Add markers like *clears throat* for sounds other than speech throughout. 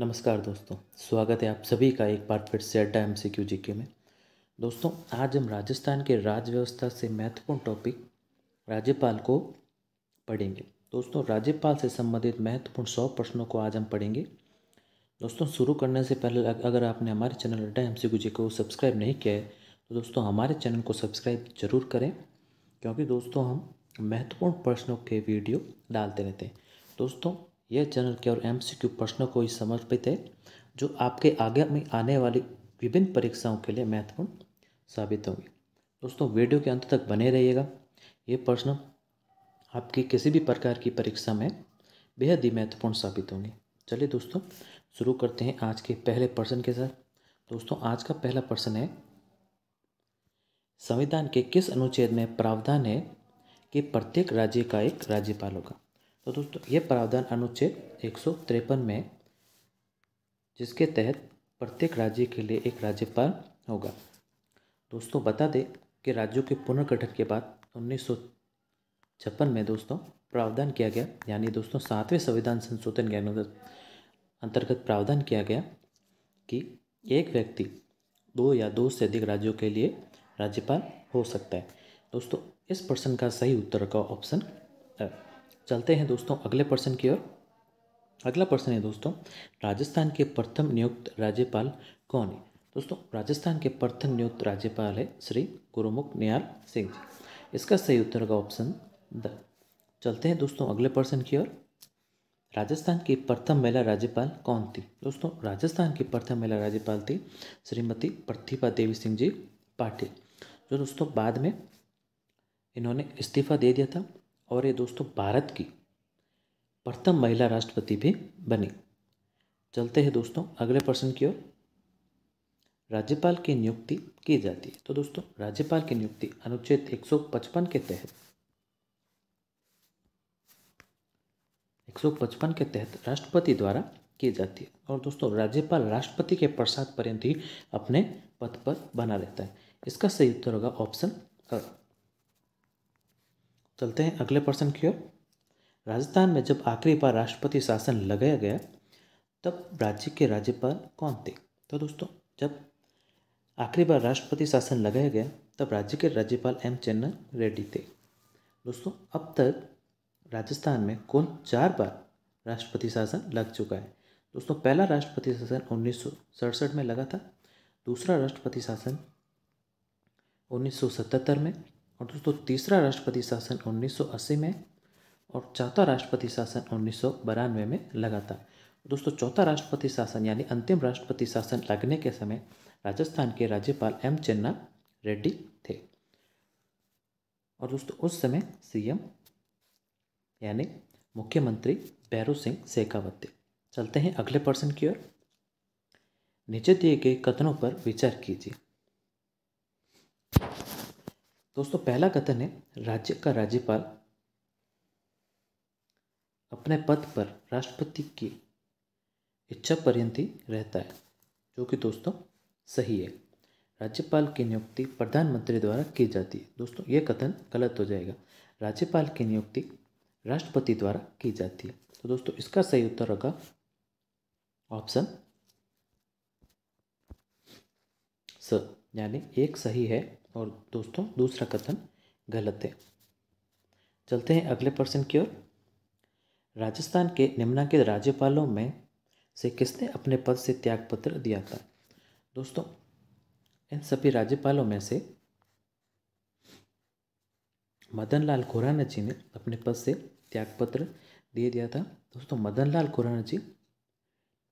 नमस्कार दोस्तों स्वागत है आप सभी का एक बार फिर से अड्डा एम सी क्यू जी के में दोस्तों आज हम राजस्थान के राज्य व्यवस्था से महत्वपूर्ण टॉपिक राज्यपाल को पढ़ेंगे दोस्तों राज्यपाल से संबंधित महत्वपूर्ण सौ प्रश्नों को आज हम पढ़ेंगे दोस्तों शुरू करने से पहले अगर आपने हमारे चैनल अड्डा एम सी क्यू जी को सब्सक्राइब नहीं किया है तो दोस्तों हमारे चैनल को सब्सक्राइब जरूर करें क्योंकि दोस्तों हम महत्वपूर्ण प्रश्नों के वीडियो डालते रहते हैं दोस्तों यह चैनल के और एम प्रश्नों को ही समर्पित है जो आपके आगे में आने वाली विभिन्न परीक्षाओं के लिए महत्वपूर्ण साबित होंगे दोस्तों वीडियो के अंत तक बने रहिएगा ये प्रश्न आपकी किसी भी प्रकार की परीक्षा में बेहद ही महत्वपूर्ण साबित होंगे चलिए दोस्तों शुरू करते हैं आज के पहले प्रश्न के साथ दोस्तों आज का पहला प्रश्न है संविधान के किस अनुच्छेद में प्रावधान है कि प्रत्येक राज्य का एक राज्यपाल होगा तो दोस्तों ये प्रावधान अनुच्छेद एक में जिसके तहत प्रत्येक राज्य के लिए एक राज्यपाल होगा दोस्तों बता दें कि राज्यों के पुनर्गठन के बाद उन्नीस में दोस्तों प्रावधान किया गया यानी दोस्तों सातवें संविधान संशोधन के अंतर्गत प्रावधान किया गया कि एक व्यक्ति दो या दो से अधिक राज्यों के लिए राज्यपाल हो सकता है दोस्तों इस प्रश्न का सही उत्तर का ऑप्शन है चलते हैं दोस्तों अगले पर्सन की ओर अगला प्रश्न है दोस्तों राजस्थान के प्रथम नियुक्त राज्यपाल कौन है दोस्तों राजस्थान के प्रथम नियुक्त राज्यपाल है श्री गुरुमुख नियाल सिंह जी इसका सही उत्तर होगा ऑप्शन द चलते हैं दोस्तों अगले प्रश्न की ओर राजस्थान की प्रथम महिला राज्यपाल कौन थी दोस्तों राजस्थान की प्रथम महिला राज्यपाल थी श्रीमती प्रतिभा देवी सिंह जी पाटिल जो दोस्तों बाद में इन्होंने इस्तीफा दे दिया था और ये दोस्तों भारत की प्रथम महिला राष्ट्रपति भी बनी चलते हैं दोस्तों अगले प्रश्न की ओर राज्यपाल की नियुक्ति की जाती है तो दोस्तों राज्यपाल की नियुक्ति अनुच्छेद 155 के तहत 155 के तहत राष्ट्रपति द्वारा की जाती है और दोस्तों राज्यपाल राष्ट्रपति के प्रसाद पर्यंत ही अपने पद पर बना रहता है इसका सही उत्तर होगा ऑप्शन चलते हैं अगले प्रश्न की ओर राजस्थान में जब आखिरी बार राष्ट्रपति शासन लगाया गया तब राज्य के राज्यपाल कौन थे तो दोस्तों जब आखिरी बार राष्ट्रपति शासन लगाया गया तब राज्य के राज्यपाल एम चन्ना रेड्डी थे दोस्तों अब तक राजस्थान में कुल चार बार राष्ट्रपति शासन लग चुका है दोस्तों पहला राष्ट्रपति शासन उन्नीस में लगा था दूसरा राष्ट्रपति शासन 1977 में और दोस्तों तीसरा राष्ट्रपति शासन 1980 में और चौथा राष्ट्रपति शासन उन्नीस में लगा था दोस्तों चौथा राष्ट्रपति शासन यानी अंतिम राष्ट्रपति शासन लगने के समय राजस्थान के राज्यपाल एम चन्ना रेड्डी थे और दोस्तों उस समय सीएम यानी मुख्यमंत्री भैरव सिंह शेखावत थे चलते हैं अगले पर्सन की ओर नीचे दिए गए कथनों पर विचार कीजिए दोस्तों पहला कथन है राज्य का राज्यपाल अपने पद पर राष्ट्रपति की इच्छा पर्यंत ही रहता है जो कि दोस्तों सही है राज्यपाल की नियुक्ति प्रधानमंत्री द्वारा की जाती है दोस्तों यह कथन गलत हो जाएगा राज्यपाल की नियुक्ति राष्ट्रपति द्वारा की जाती है तो दोस्तों इसका सही उत्तर होगा ऑप्शन स यानी एक सही है और दोस्तों दूसरा कथन गलत है चलते हैं अगले प्रश्न की ओर राजस्थान के निम्नांकित राज्यपालों में से किसने अपने पद से त्यागपत्र दिया था दोस्तों इन सभी राज्यपालों में से मदन लाल खुराना जी ने अपने पद से त्यागपत्र दे दिया था दोस्तों मदन लाल खुराना जी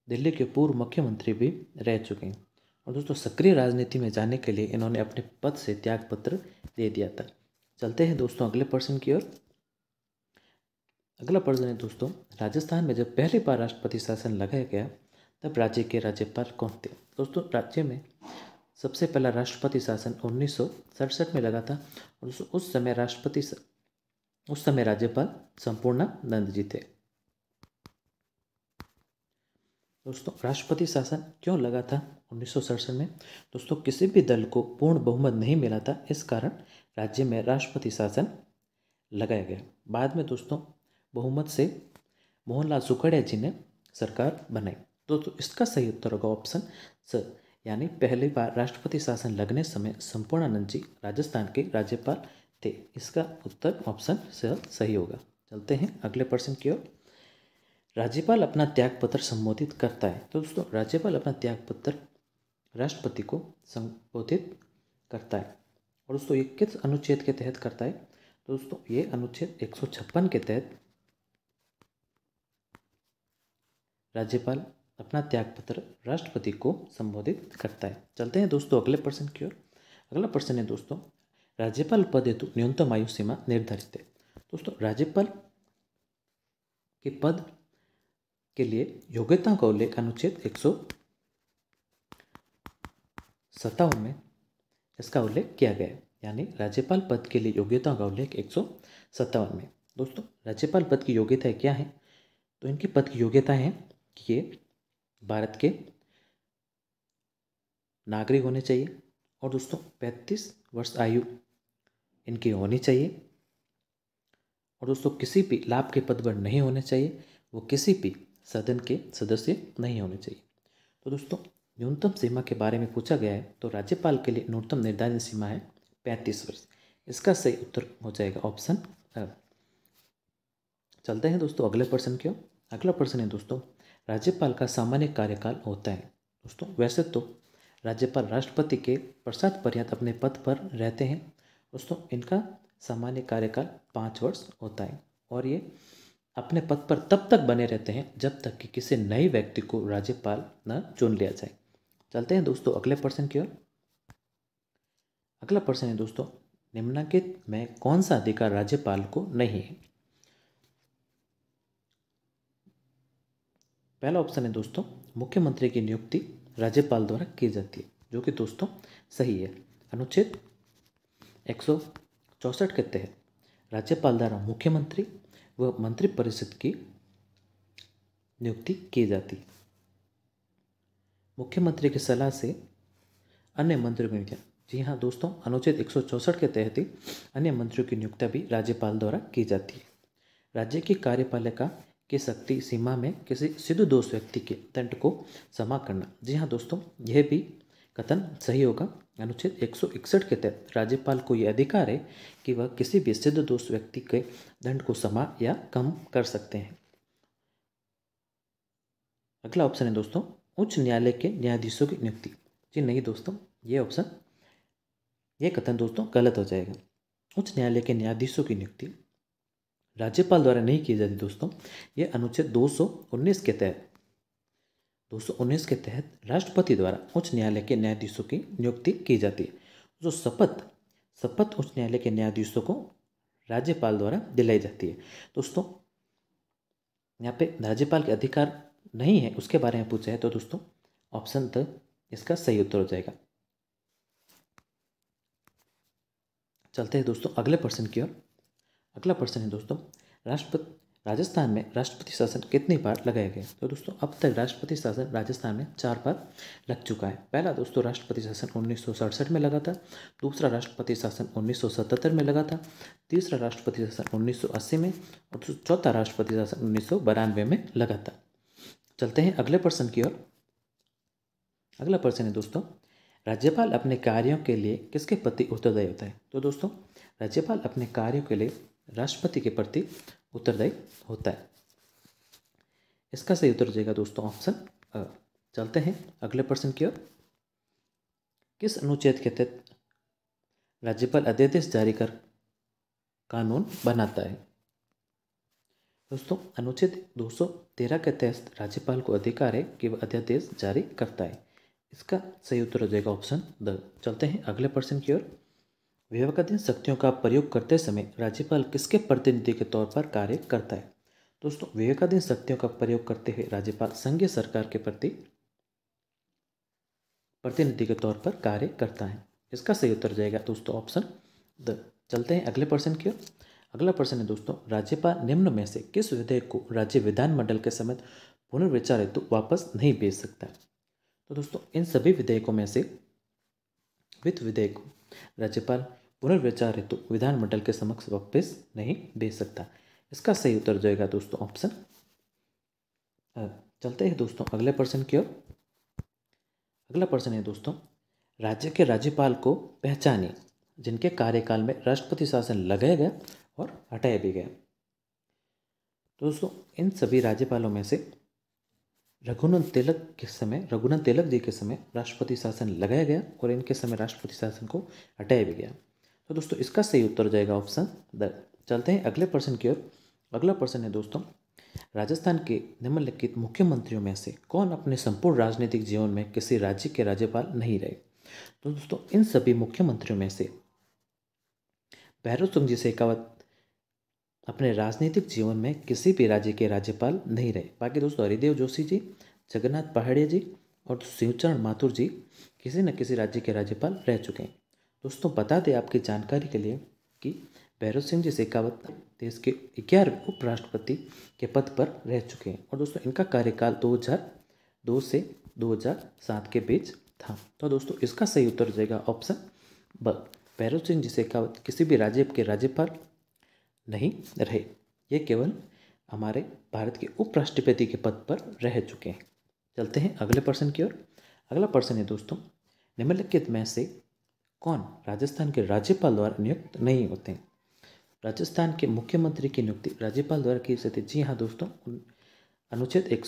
दिल्ली के पूर्व मुख्यमंत्री भी रह चुके हैं और दोस्तों सक्रिय राजनीति में जाने के लिए इन्होंने अपने पद से त्याग पत्र दे दिया था चलते हैं दोस्तों अगले पर्सन की ओर अगला पर्सन है दोस्तों राजस्थान में जब पहली बार राष्ट्रपति शासन लगाया गया तब राज्य के राज्यपाल कौन थे दोस्तों राज्य में सबसे पहला राष्ट्रपति शासन उन्नीस में लगा था और उस समय राष्ट्रपति उस समय राज्यपाल संपूर्णानंद जी थे दोस्तों राष्ट्रपति शासन क्यों लगा था उन्नीस में दोस्तों किसी भी दल को पूर्ण बहुमत नहीं मिला था इस कारण राज्य में राष्ट्रपति शासन लगाया गया बाद में दोस्तों बहुमत से मोहनलाल सुखड़िया जी ने सरकार बनाई दोस्तों इसका सही उत्तर होगा ऑप्शन स यानी पहली बार राष्ट्रपति शासन लगने समय संपूर्णानंद जी राजस्थान के राज्यपाल थे इसका उत्तर ऑप्शन स सही होगा चलते हैं अगले प्रश्न की ओर राज्यपाल अपना त्यागपत्र संबोधित करता है तो दोस्तों राज्यपाल अपना त्याग पत्र राष्ट्रपति को संबोधित करता है और दोस्तों ये किस अनुच्छेद के तहत करता है तो दोस्तों ये अनुच्छेद एक के तहत राज्यपाल अपना त्यागपत्र राष्ट्रपति को संबोधित करता है चलते हैं दोस्तों अगले प्रश्न की ओर अगला प्रश्न है दोस्तों राज्यपाल पद हेतु न्यूनतम आयु सीमा निर्धारित है दोस्तों राज्यपाल के पद के लिए योग्यता का उल्लेख अनुच्छेद एक सौ सत्तावन में इसका उल्लेख किया गया है यानी राज्यपाल पद के लिए योग्यता का उल्लेख एक सौ सत्तावन में दोस्तों राज्यपाल पद की योग्यता क्या है तो इनकी पद की योग्यता है कि ये भारत के नागरिक होने चाहिए और दोस्तों पैंतीस वर्ष आयु इनकी होनी चाहिए और दोस्तों किसी भी लाभ के पद पर नहीं होने चाहिए वो किसी भी सदन के सदस्य नहीं होने चाहिए तो दोस्तों न्यूनतम सीमा के बारे में पूछा गया है तो राज्यपाल के लिए न्यूनतम निर्धारित सीमा है पैंतीस वर्ष इसका सही उत्तर हो जाएगा ऑप्शन चलते हैं दोस्तों अगले प्रश्न क्यों अगला प्रश्न है दोस्तों राज्यपाल का सामान्य कार्यकाल होता है दोस्तों वैसे तो राज्यपाल राष्ट्रपति के प्रसाद पर्यंत अपने पद पर रहते हैं दोस्तों इनका सामान्य कार्यकाल पाँच वर्ष होता है और ये अपने पद पर तब तक बने रहते हैं जब तक कि किसी नए व्यक्ति को राज्यपाल न चुन लिया जाए चलते हैं दोस्तों अगले प्रश्न की ओर अगला प्रश्न है दोस्तों निम्नलिखित में कौन सा अधिकार राज्यपाल को नहीं है पहला ऑप्शन है दोस्तों मुख्यमंत्री की नियुक्ति राज्यपाल द्वारा की जाती है जो कि दोस्तों सही है अनुच्छेद एक सौ चौसठ के तहत राज्यपाल द्वारा मुख्यमंत्री वह मंत्रिपरिषद की नियुक्ति की जाती मुख्यमंत्री की सलाह से अन्य मंत्रियों की नियुक्तियाँ जी हाँ दोस्तों अनुच्छेद एक के तहत ही अन्य मंत्रियों की नियुक्तियाँ भी राज्यपाल द्वारा की जाती है राज्य की कार्यपालिका की शक्ति सीमा में किसी सिद्ध दोष व्यक्ति के दंड को समा करना जी हाँ दोस्तों यह भी कथन सही होगा अनुच्छेद एक के तहत राज्यपाल को यह अधिकार है कि वह किसी भी सिद्ध दोष व्यक्ति के दंड को समा या कम कर सकते हैं अगला ऑप्शन है दोस्तों उच्च न्यायालय के न्यायाधीशों की नियुक्ति जी नहीं दोस्तों ये ऑप्शन ये कथन दोस्तों गलत हो जाएगा उच्च न्यायालय के न्यायाधीशों की नियुक्ति राज्यपाल द्वारा नहीं की जाती दोस्तों ये अनुच्छेद 219 के तहत 219 के तहत राष्ट्रपति द्वारा उच्च न्यायालय के न्यायाधीशों की नियुक्ति की जाती है जो शपथ शपथ उच्च न्यायालय के न्यायाधीशों को राज्यपाल द्वारा दिलाई जाती है दोस्तों यहाँ पे राज्यपाल के अधिकार नहीं है उसके बारे में पूछा है तो दोस्तों ऑप्शन तो इसका सही उत्तर हो जाएगा चलते हैं दोस्तों अगले प्रश्न की ओर अगला प्रश्न है दोस्तों राष्ट्रपति राजस्थान में राष्ट्रपति शासन कितनी बार लगाया गया तो दोस्तों अब तक राष्ट्रपति शासन राजस्थान में चार बार लग चुका है पहला दोस्तों राष्ट्रपति शासन उन्नीस में लगा था दूसरा राष्ट्रपति शासन उन्नीस में लगा था तीसरा राष्ट्रपति शासन उन्नीस में और चौथा राष्ट्रपति शासन उन्नीस में लगा था चलते हैं अगले प्रश्न की ओर अगला प्रश्न है दोस्तों राज्यपाल अपने कार्यों के लिए किसके प्रति उत्तरदायी होता है तो दोस्तों राज्यपाल अपने कार्यों के लिए राष्ट्रपति के प्रति उत्तरदायी होता है इसका सही उत्तर जाएगा दोस्तों ऑप्शन अ चलते हैं अगले प्रश्न की ओर किस अनुच्छेद के तहत राज्यपाल अध्यादेश जारी कर कानून बनाता है दोस्तों अनुच्छेद 213 के तहत राज्यपाल को अधिकार है कि वह अध्यादेश जारी करता है इसका सही उत्तर हो जाएगा ऑप्शन द चलते हैं अगले प्रश्न की ओर विवेकाधीन शक्तियों का प्रयोग करते समय राज्यपाल किसके प्रतिनिधि के तौर पर कार्य करता है दोस्तों विवेकाधीन शक्तियों का प्रयोग करते हुए राज्यपाल संघीय सरकार के प्रति प्रतिनिधि के तौर पर कार्य करता है इसका सही उत्तर जाएगा दोस्तों ऑप्शन द चलते हैं अगले प्रश्न की ओर अगला प्रश्न है दोस्तों राज्यपाल निम्न में से किस विधेयक को राज्य विधानमंडल के समेत पुनर्विचार हेतु वापस नहीं भेज सकता तो दोस्तों इन सभी विधेयकों में से वित्त विधेयक को राज्यपाल पुनर्विचार हेतु तो विधानमंडल के समक्ष वापस नहीं भेज सकता इसका सही उत्तर जाएगा दोस्तों ऑप्शन चलते हैं दोस्तों अगले प्रश्न की ओर अगला प्रश्न है दोस्तों राज्य के राज्यपाल को पहचानिए जिनके कार्यकाल में राष्ट्रपति शासन लगाया गया और हटाया भी गया दोस्तों इन सभी राज्यपालों में से रघुनंद तिलक के समय रघुनंद तिलक जी के समय राष्ट्रपति शासन लगाया गया और इनके समय राष्ट्रपति शासन को हटाया भी गया तो दोस्तों इसका सही उत्तर जाएगा ऑप्शन द चलते हैं अगले प्रश्न की ओर अगला प्रश्न है दोस्तों राजस्थान के निम्नलिखित मुख्यमंत्रियों में से कौन अपने संपूर्ण राजनीतिक जीवन में किसी राज्य के राज्यपाल नहीं रहे तो दोस्तों इन सभी मुख्यमंत्रियों में से भैरव सिंह जी शेखावत अपने राजनीतिक जीवन में किसी भी राज्य के राज्यपाल नहीं रहे बाकी दोस्तों हरिदेव जोशी जी जगन्नाथ पहाड़िया जी और शिवचरण माथुर जी किसी न किसी राज्य के राज्यपाल रह चुके हैं दोस्तों बता दें आपकी जानकारी के लिए कि भैरव सिंह जी शेखावत देश के ग्यारहवें उपराष्ट्रपति के पद पर रह चुके हैं और दोस्तों इनका कार्यकाल 2002 से 2007 के बीच था तो दोस्तों इसका सही उत्तर जाएगा ऑप्शन ब भैरव सिंह जी शेखावत किसी भी राज्य के राज्यपाल नहीं रहे ये केवल हमारे भारत के उपराष्ट्रपति के पद पर रह चुके हैं चलते हैं अगले प्रश्न की ओर अगला प्रश्न है दोस्तों निम्नलिखित में से कौन राजस्थान के राज्यपाल द्वारा नियुक्त नहीं होते राजस्थान के मुख्यमंत्री की नियुक्ति राज्यपाल द्वारा की जाती है जी हाँ दोस्तों अनुच्छेद एक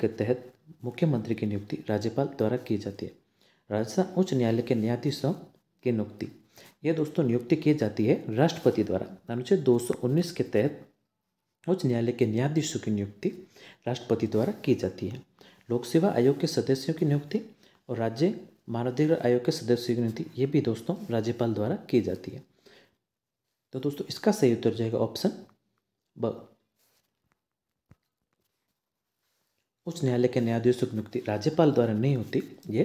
के तहत मुख्यमंत्री की नियुक्ति राज्यपाल द्वारा की जाती है राजस्थान उच्च न्यायालय के न्यायाधीशों की नियुक्ति यह दोस्तों नियुक्ति की जाती है राष्ट्रपति द्वारा अनुच्छेद 219 के तहत उच्च न्यायालय के न्यायाधीशों की नियुक्ति राष्ट्रपति द्वारा की जाती है लोक सेवा आयोग के सदस्यों की नियुक्ति और राज्य मानवाधिकार आयोग के सदस्य की नियुक्ति ये भी दोस्तों राज्यपाल द्वारा की जाती है तो दोस्तों इसका सही उत्तर जाएगा ऑप्शन ब उच्च न्यायालय के न्यायाधीश की नियुक्ति राज्यपाल द्वारा नहीं होती ये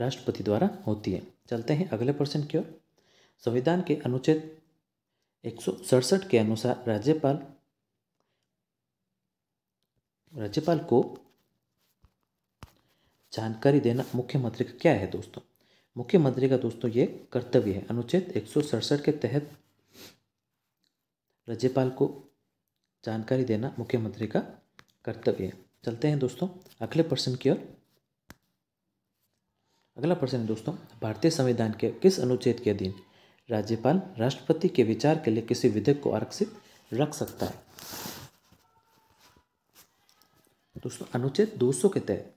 राष्ट्रपति द्वारा होती है चलते हैं अगले प्रश्न की ओर संविधान के अनुच्छेद एक के अनुसार राज्यपाल राज्यपाल को जानकारी देना मुख्यमंत्री का क्या है दोस्तों मुख्यमंत्री का दोस्तों ये कर्तव्य है अनुच्छेद एक के तहत राज्यपाल को जानकारी देना मुख्यमंत्री का कर्तव्य है चलते हैं दोस्तों अगले प्रश्न की ओर अगला प्रश्न है दोस्तों भारतीय संविधान के किस अनुच्छेद के अधीन राज्यपाल राष्ट्रपति के विचार के लिए किसी विधेयक को आरक्षित रख सकता है दोस्तों अनुच्छेद 200 के तहत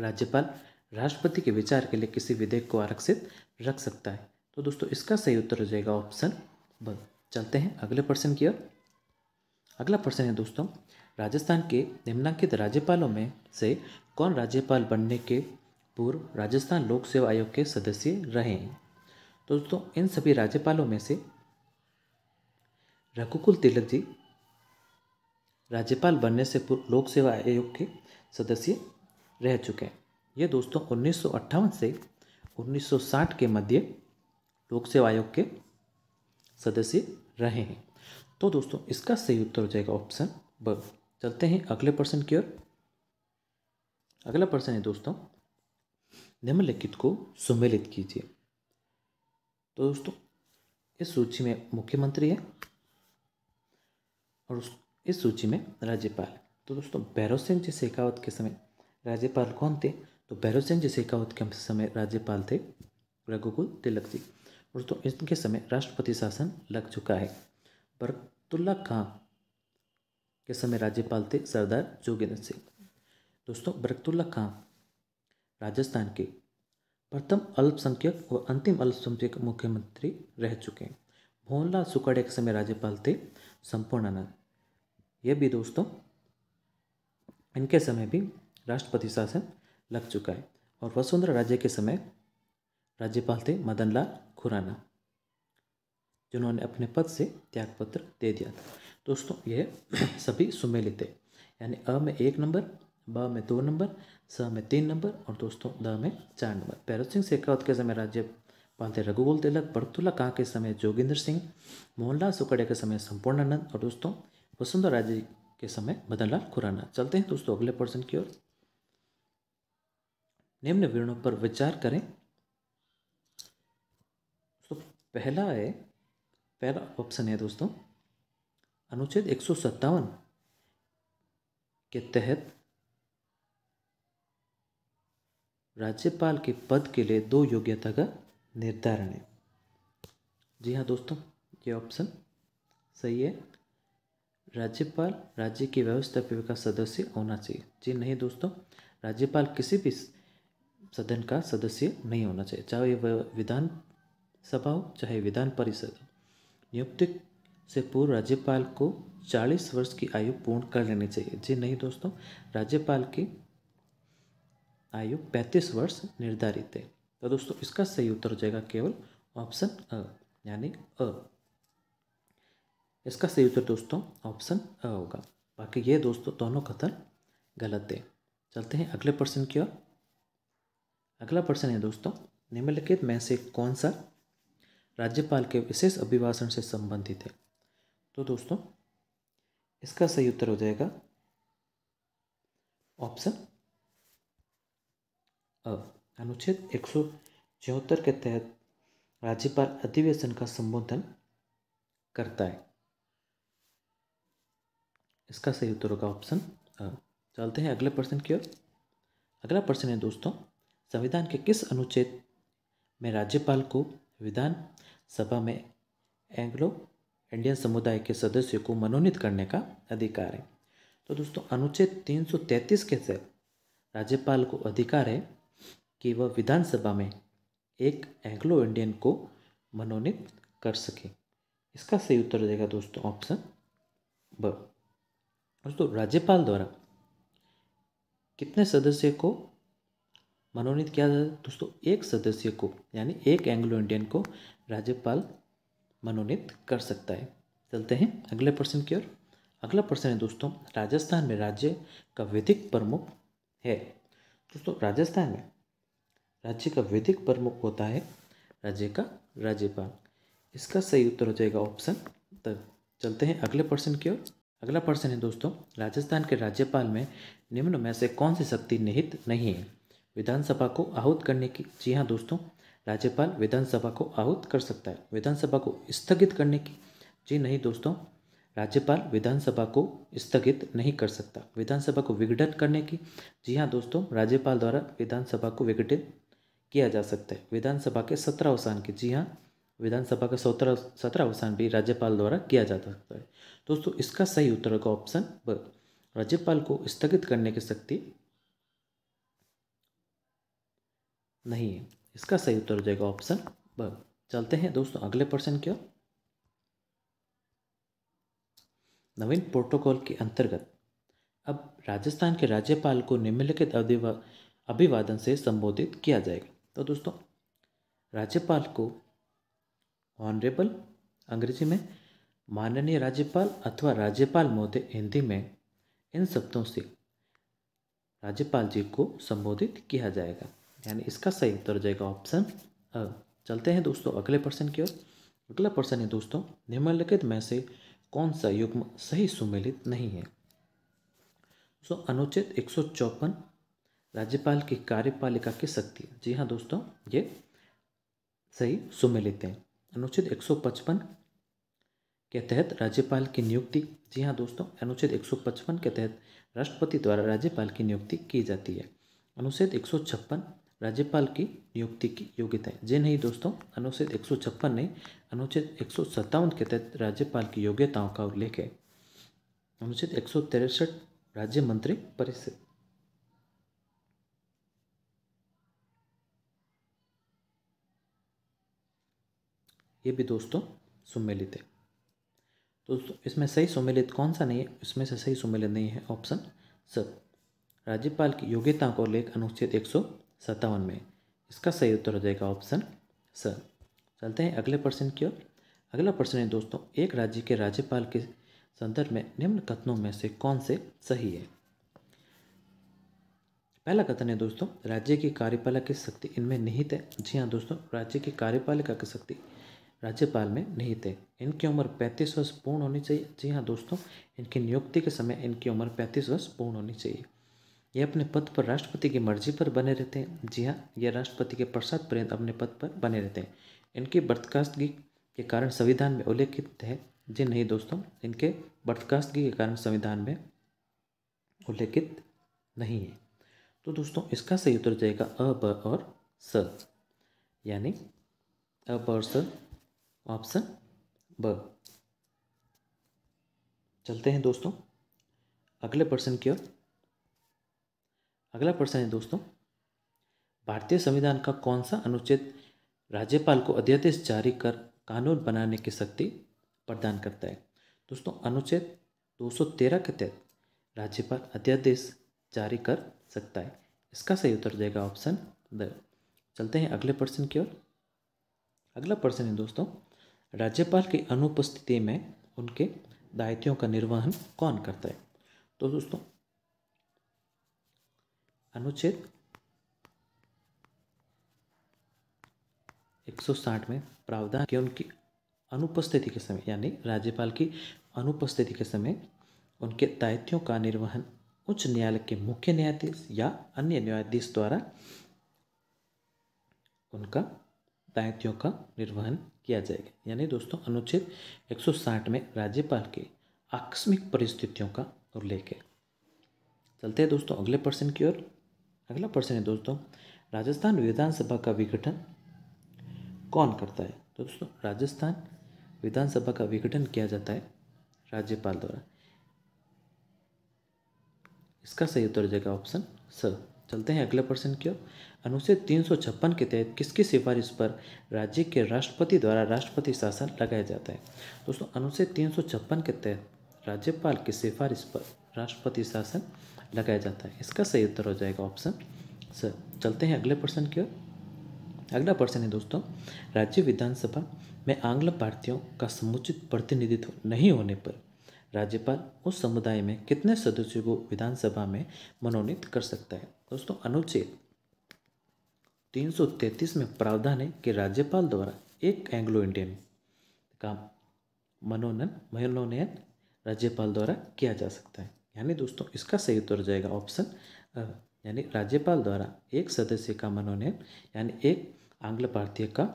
राज्यपाल राष्ट्रपति के विचार के लिए किसी विधेयक को आरक्षित रख सकता है तो दोस्तों इसका सही उत्तर हो जाएगा ऑप्शन ब चलते हैं अगले प्रश्न की ओर अगला प्रश्न है दोस्तों राजस्थान के निम्नांकित राज्यपालों में से कौन राज्यपाल बनने के पूर्व राजस्थान लोक सेवा आयोग के सदस्य रहे हैं तो दोस्तों इन सभी राज्यपालों में से रघुकुल तिलक जी राज्यपाल बनने से पूर्व लोक सेवा आयोग के सदस्य रह चुके हैं ये दोस्तों उन्नीस से 1960 के मध्य लोक सेवा आयोग के सदस्य रहे हैं तो दोस्तों इसका सही उत्तर हो जाएगा ऑप्शन ब चलते हैं अगले प्रश्न की ओर अगला प्रश्न है दोस्तों निम्नलिखित को सुमेलित कीजिए तो दोस्तों इस सूची में मुख्यमंत्री है और इस सूची में राज्यपाल तो दोस्तों भैरव सिंह जी शेखावत के समय राज्यपाल कौन थे तो बैरोसेन जैसे जी के समय राज्यपाल थे रघुकुल तिलक जी दोस्तों इनके समय राष्ट्रपति शासन लग चुका है बरतुल्ला खां के समय राज्यपाल थे सरदार जोगेंद्र सिंह दोस्तों बरतुल्ला खां राजस्थान के प्रथम अल्पसंख्यक व अंतिम अल्पसंख्यक मुख्यमंत्री रह चुके हैं मोहनलाल सुखाड़े के समय राज्यपाल थे संपूर्णानंद ये भी दोस्तों इनके समय भी राष्ट्रपति शासन लग चुका है और वसुंधरा राज्य के समय राज्यपाल थे मदनलाल खुराना जिन्होंने अपने पद से त्यागपत्र दे दिया था दोस्तों यह *clears throat* सभी सुमेलित है यानी अ में एक नंबर ब में दो नंबर स में तीन नंबर और दोस्तों द में चार नंबर भैरत सिंह शेखावत के समय राज्यपाल थे रघुगोल तिलक बर्तुल्ला कहाँ के समय जोगिंद्र सिंह मोहनलाल सुकड़े के समय संपूर्णानंद और दोस्तों वसुंधरा राजे के समय मदनलाल खुराना चलते हैं दोस्तों अगले पर्सन की ओर निम्न विवरणों पर विचार करें तो पहला है पहला ऑप्शन है दोस्तों अनुच्छेद एक के तहत राज्यपाल के पद के लिए दो योग्यता का निर्धारण है जी हाँ दोस्तों ये ऑप्शन सही है राज्यपाल राज्य की व्यवस्था का सदस्य होना चाहिए जी नहीं दोस्तों राज्यपाल किसी भी सदन का सदस्य नहीं होना चाहिए चाहे वह विधान सभा हो चाहे विधान परिषद हो नियुक्ति से पूर्व राज्यपाल को 40 वर्ष की आयु पूर्ण कर लेनी चाहिए जी नहीं दोस्तों राज्यपाल की आयु 35 वर्ष निर्धारित है तो दोस्तों इसका सही उत्तर हो जाएगा केवल ऑप्शन अ यानी अ इसका सही उत्तर दोस्तों ऑप्शन अ होगा बाकी ये दोस्तों दोनों कथन गलत है चलते हैं अगले प्रश्न की ओर अगला प्रश्न है दोस्तों निम्नलिखित में से कौन सा राज्यपाल के विशेष अभिभाषण से संबंधित है तो दोस्तों इसका सही उत्तर हो जाएगा ऑप्शन अ अनुच्छेद एक सौ चौहत्तर के तहत राज्यपाल अधिवेशन का संबोधन करता है इसका सही उत्तर होगा ऑप्शन चलते हैं अगले प्रश्न की ओर अगला प्रश्न है दोस्तों संविधान के किस अनुच्छेद में राज्यपाल को विधान सभा में एंग्लो इंडियन समुदाय के सदस्य को मनोनीत करने का अधिकार है तो दोस्तों अनुच्छेद 333 के तहत राज्यपाल को अधिकार है कि वह विधानसभा में एक एंग्लो इंडियन को मनोनीत कर सके इसका सही उत्तर देगा दोस्तों ऑप्शन ब दोस्तों राज्यपाल द्वारा कितने सदस्य को मनोनीत किया जाता है दोस्तों एक सदस्य को यानी एक एंग्लो इंडियन को राज्यपाल मनोनीत कर सकता है चलते हैं अगले प्रश्न की ओर अगला प्रश्न है दोस्तों राजस्थान में राज्य का विधिक प्रमुख है दोस्तों राजस्थान में राज्य का विधिक प्रमुख होता है राज्य का राज्यपाल इसका सही उत्तर हो जाएगा ऑप्शन तक चलते हैं अगले प्रश्न की ओर अगला प्रश्न है दोस्तों राजस्थान के राज्यपाल में निम्न में से कौन सी शक्ति निहित नहीं है विधानसभा को आहूत करने की जी हाँ दोस्तों राज्यपाल विधानसभा को आहूत कर सकता है विधानसभा को स्थगित करने की जी नहीं दोस्तों राज्यपाल विधानसभा को स्थगित नहीं कर सकता विधानसभा को विघटित करने की जी हाँ दोस्तों राज्यपाल द्वारा विधानसभा को विघटित किया जा सकता है विधानसभा के सत्रह अवसान की जी हाँ विधानसभा का सत्रह सत्रह अवसान भी राज्यपाल द्वारा किया जा सकता है दोस्तों इसका सही उत्तर का ऑप्शन ब राज्यपाल को स्थगित करने की शक्ति नहीं है इसका सही उत्तर हो जाएगा ऑप्शन ब चलते हैं दोस्तों अगले प्रश्न की ओर नवीन प्रोटोकॉल के अंतर्गत अब राजस्थान के राज्यपाल को निम्नलिखित अभिवादन से संबोधित किया जाएगा तो दोस्तों राज्यपाल को ऑनरेबल अंग्रेजी में माननीय राज्यपाल अथवा राज्यपाल महोदय हिंदी में इन शब्दों से राज्यपाल जी को संबोधित किया जाएगा यानी इसका सही उत्तर हो जाएगा ऑप्शन अ चलते हैं दोस्तों अगले प्रश्न की ओर अगला प्रश्न है दोस्तों निम्नलिखित में से कौन सा युग्म सही सुमेलित नहीं है सो अनुच्छेद एक सौ चौपन राज्यपाल की कार्यपालिका की शक्ति जी हाँ दोस्तों ये सही सुमेलित है अनुच्छेद एक सौ पचपन के तहत राज्यपाल की नियुक्ति जी हाँ दोस्तों अनुच्छेद एक सौ पचपन के तहत राष्ट्रपति द्वारा राज्यपाल की नियुक्ति की जाती है अनुच्छेद एक सौ छप्पन राज्यपाल की नियुक्ति की योग्यता है जी नहीं दोस्तों अनुच्छेद एक सौ छप्पन नहीं अनुच्छेद एक सौ सत्तावन के तहत राज्यपाल की योग्यताओं का उल्लेख है अनुच्छेद एक सौ तिरसठ राज्य मंत्री परिषद ये भी दोस्तों सुमेलित है दोस्तों इसमें सही सुमेलित कौन सा नहीं है इसमें से सही सुमेलित नहीं है ऑप्शन सब राज्यपाल की योग्यता को लेख अनुच्छेद एक सौ सत्तावन में इसका सही उत्तर हो जाएगा ऑप्शन स चलते हैं अगले प्रश्न की ओर अगला प्रश्न है दोस्तों एक राज्य के राज्यपाल के संदर्भ में निम्न कथनों में से कौन से सही है पहला कथन है दोस्तों राज्य की कार्यपालक की शक्ति इनमें निहित है जी हाँ दोस्तों राज्य की कार्यपालिका की शक्ति राज्यपाल में निहित है इनकी उम्र पैंतीस वर्ष पूर्ण होनी चाहिए जी हाँ दोस्तों इनकी नियुक्ति के समय इनकी उम्र पैंतीस वर्ष पूर्ण होनी चाहिए ये अपने पद पर राष्ट्रपति की मर्जी पर बने रहते हैं जी हाँ ये राष्ट्रपति के पश्चात पर्यंत अपने पद पर बने रहते हैं इनकी बर्दकास्तगी के कारण संविधान में उल्लेखित है जी नहीं दोस्तों इनके बर्दकास्तगी के कारण संविधान में उल्लेखित नहीं है तो दोस्तों इसका सही उत्तर जाएगा अ ब और स यानी अ ब और स ऑप्शन ब चलते हैं दोस्तों अगले प्रश्न की ओर अगला प्रश्न है दोस्तों भारतीय संविधान का कौन सा अनुच्छेद राज्यपाल को अध्यादेश जारी कर कानून बनाने की शक्ति प्रदान करता है दोस्तों अनुच्छेद 213 के तहत राज्यपाल अध्यादेश जारी कर सकता है इसका सही उत्तर जाएगा ऑप्शन द चलते हैं अगले प्रश्न की ओर अगला प्रश्न है दोस्तों राज्यपाल की अनुपस्थिति में उनके दायित्वों का निर्वहन कौन करता है तो दोस्तों अनुच्छेद 160 में प्रावधान कि उनकी अनुपस्थिति के समय यानी राज्यपाल की अनुपस्थिति के समय उनके दायित्वों का निर्वहन उच्च न्यायालय के मुख्य न्यायाधीश या अन्य न्यायाधीश द्वारा उनका दायित्वों का निर्वहन किया जाएगा यानी दोस्तों अनुच्छेद 160 में राज्यपाल के आकस्मिक परिस्थितियों का उल्लेख है चलते हैं दोस्तों अगले प्रश्न की ओर अगला प्रश्न है दोस्तों राजस्थान विधानसभा का विघटन कौन करता है तो दोस्तों राजस्थान विधानसभा का विघटन किया जाता है राज्यपाल द्वारा इसका सही उत्तर जाएगा ऑप्शन स चलते हैं अगले प्रश्न की ओर अनुच्छेद तीन सौ छप्पन के तहत किसकी सिफारिश पर राज्य के राष्ट्रपति द्वारा राष्ट्रपति शासन लगाया जाता है दोस्तों अनुच्छेद तीन सौ छप्पन के तहत राज्यपाल की सिफारिश पर राष्ट्रपति शासन लगाया जाता है इसका सही उत्तर हो जाएगा ऑप्शन सर चलते हैं अगले प्रश्न की ओर अगला प्रश्न है दोस्तों राज्य विधानसभा में आंग्ल भारतीयों का समुचित प्रतिनिधित्व नहीं होने पर राज्यपाल उस समुदाय में कितने सदस्यों को विधानसभा में मनोनीत कर सकता है दोस्तों अनुच्छेद 333 में प्रावधान है कि राज्यपाल द्वारा एक एंग्लो इंडियन का मनोनयन मनोनयन राज्यपाल द्वारा किया जा सकता है यानी दोस्तों इसका सही उत्तर जाएगा ऑप्शन यानी राज्यपाल द्वारा एक सदस्य का मनोनयन यानी एक आंग्ल भारतीय का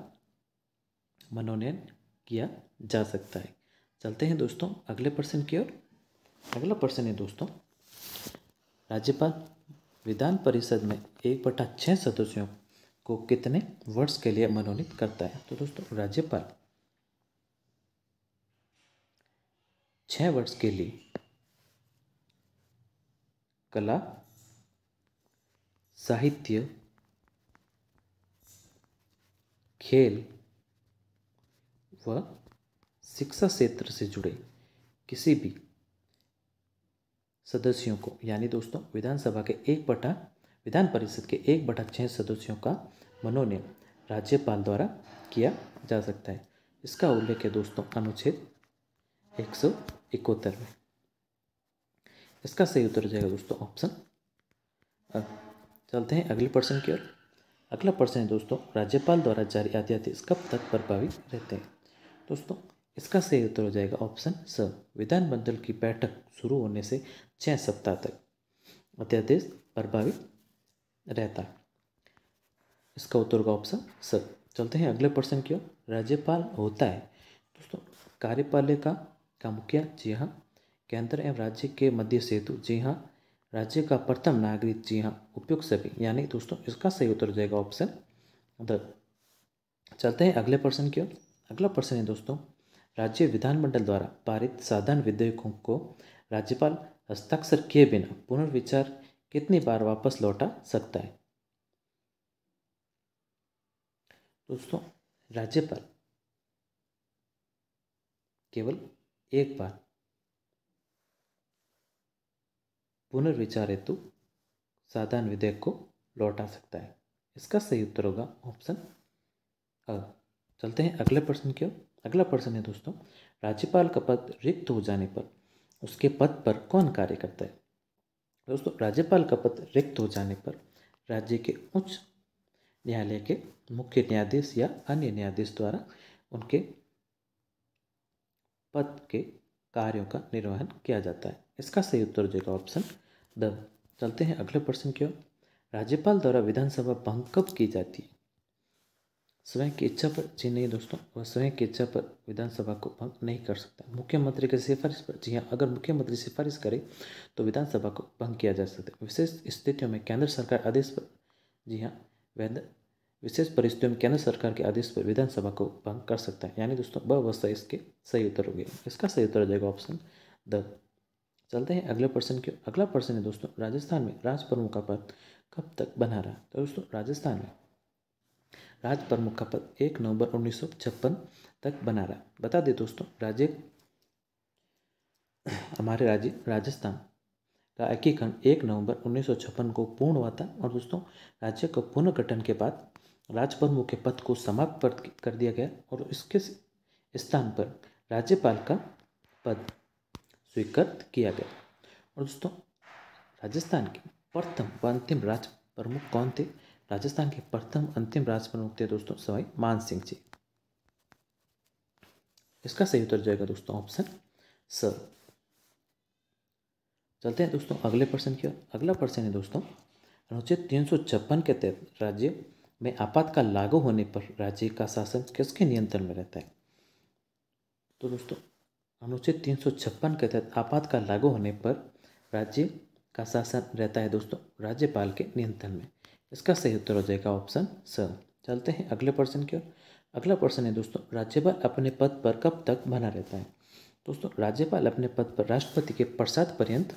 मनोनयन किया जा सकता है चलते हैं दोस्तों अगले प्रश्न की ओर अगला प्रश्न है दोस्तों राज्यपाल विधान परिषद में एक बटा छः सदस्यों को कितने वर्ष के लिए मनोनीत करता है तो दोस्तों राज्यपाल छः वर्ष के लिए कला साहित्य खेल व शिक्षा क्षेत्र से जुड़े किसी भी सदस्यों को यानी दोस्तों विधानसभा के एक बटा विधान परिषद के एक बटा छः सदस्यों का मनोनयन राज्यपाल द्वारा किया जा सकता है इसका उल्लेख है दोस्तों अनुच्छेद एक सौ इकहत्तर में इसका सही उत्तर हो जाएगा दोस्तों ऑप्शन चलते हैं अगले प्रश्न की ओर अगला प्रश्न है दोस्तों राज्यपाल द्वारा जारी अध्यादेश कब तक प्रभावी रहते हैं दोस्तों इसका सही उत्तर हो जाएगा ऑप्शन स विधानमंडल की बैठक शुरू होने से छः सप्ताह तक अध्यादेश प्रभावित रहता है इसका उत्तर होगा ऑप्शन स चलते हैं अगले प्रश्न की ओर राज्यपाल होता है दोस्तों कार्यपालिका का मुखिया जी हाँ केंद्र एवं राज्य के मध्य सेतु जी हाँ राज्य का प्रथम नागरिक जी हाँ उपयुक्त सभी यानी दोस्तों इसका सही उत्तर हो जाएगा ऑप्शन द चलते हैं अगले प्रश्न की ओर अगला प्रश्न है दोस्तों राज्य विधानमंडल द्वारा पारित साधन विधेयकों को राज्यपाल हस्ताक्षर किए बिना पुनर्विचार कितनी बार वापस लौटा सकता है दोस्तों राज्यपाल केवल एक बार पुनर्विचार हेतु साधारण विधेयक को लौटा सकता है इसका सही उत्तर होगा ऑप्शन चलते हैं अगले प्रश्न की ओर अगला प्रश्न है दोस्तों राज्यपाल का पद रिक्त हो जाने पर उसके पद पर कौन कार्य करता है दोस्तों राज्यपाल का पद रिक्त हो जाने पर राज्य के उच्च न्यायालय के मुख्य न्यायाधीश या अन्य न्यायाधीश द्वारा उनके पद के कार्यों का निर्वहन किया जाता है इसका सही उत्तर देगा ऑप्शन द चलते हैं अगले प्रश्न की ओर राज्यपाल द्वारा विधानसभा भंग कब की जाती है स्वयं की इच्छा पर जी नहीं दोस्तों वह स्वयं की इच्छा पर विधानसभा को भंग नहीं कर सकता मुख्यमंत्री की सिफारिश पर जी हाँ अगर मुख्यमंत्री सिफारिश करे तो विधानसभा को भंग किया जा सकता है विशेष स्थितियों में केंद्र सरकार आदेश पर जी हाँ विशेष परिस्थितियों में केंद्र सरकार के आदेश पर विधानसभा को भंग कर सकता है यानी दोस्तों ब इसके सही उत्तर हो गया इसका सही उत्तर हो जाएगा ऑप्शन द चलते हैं अगले प्रश्न के अगला प्रश्न है दोस्तों राजस्थान में राज प्रमुख का पद कब तक बना रहा तो दोस्तों राजस्थान में राज प्रमुख का पद एक नवंबर उन्नीस तक बना रहा बता दे दोस्तों राज्य हमारे राज्य राजस्थान का एकीकरण एक नवंबर उन्नीस को पूर्ण हुआ था और दोस्तों राज्य के पुनर्गठन के बाद राज प्रमुख के पद को समाप्त कर दिया गया और इसके स्थान पर राज्यपाल का पद स्वीकृत किया गया और दोस्तों राजस्थान के प्रथम व अंतिम राज प्रमुख कौन थे राजस्थान के प्रथम अंतिम राज प्रमुख थे दोस्तों सवाई मान सिंह जी इसका सही उत्तर जाएगा दोस्तों ऑप्शन स चलते हैं दोस्तों अगले प्रश्न की ओर अगला प्रश्न है दोस्तों अनुच्छेद तीन सौ छप्पन के तहत राज्य में आपातकाल लागू होने पर राज्य का शासन किसके नियंत्रण में रहता है तो दोस्तों अनुच्छेद तीन सौ छप्पन के तहत आपातकाल लागू होने पर राज्य का शासन रहता है दोस्तों राज्यपाल के नियंत्रण में इसका सही उत्तर हो जाएगा ऑप्शन स चलते हैं अगले प्रश्न की ओर अगला प्रश्न है दोस्तों राज्यपाल अपने पद पर कब तक बना रहता है दोस्तों राज्यपाल अपने पद पर राष्ट्रपति के प्रसाद पर्यंत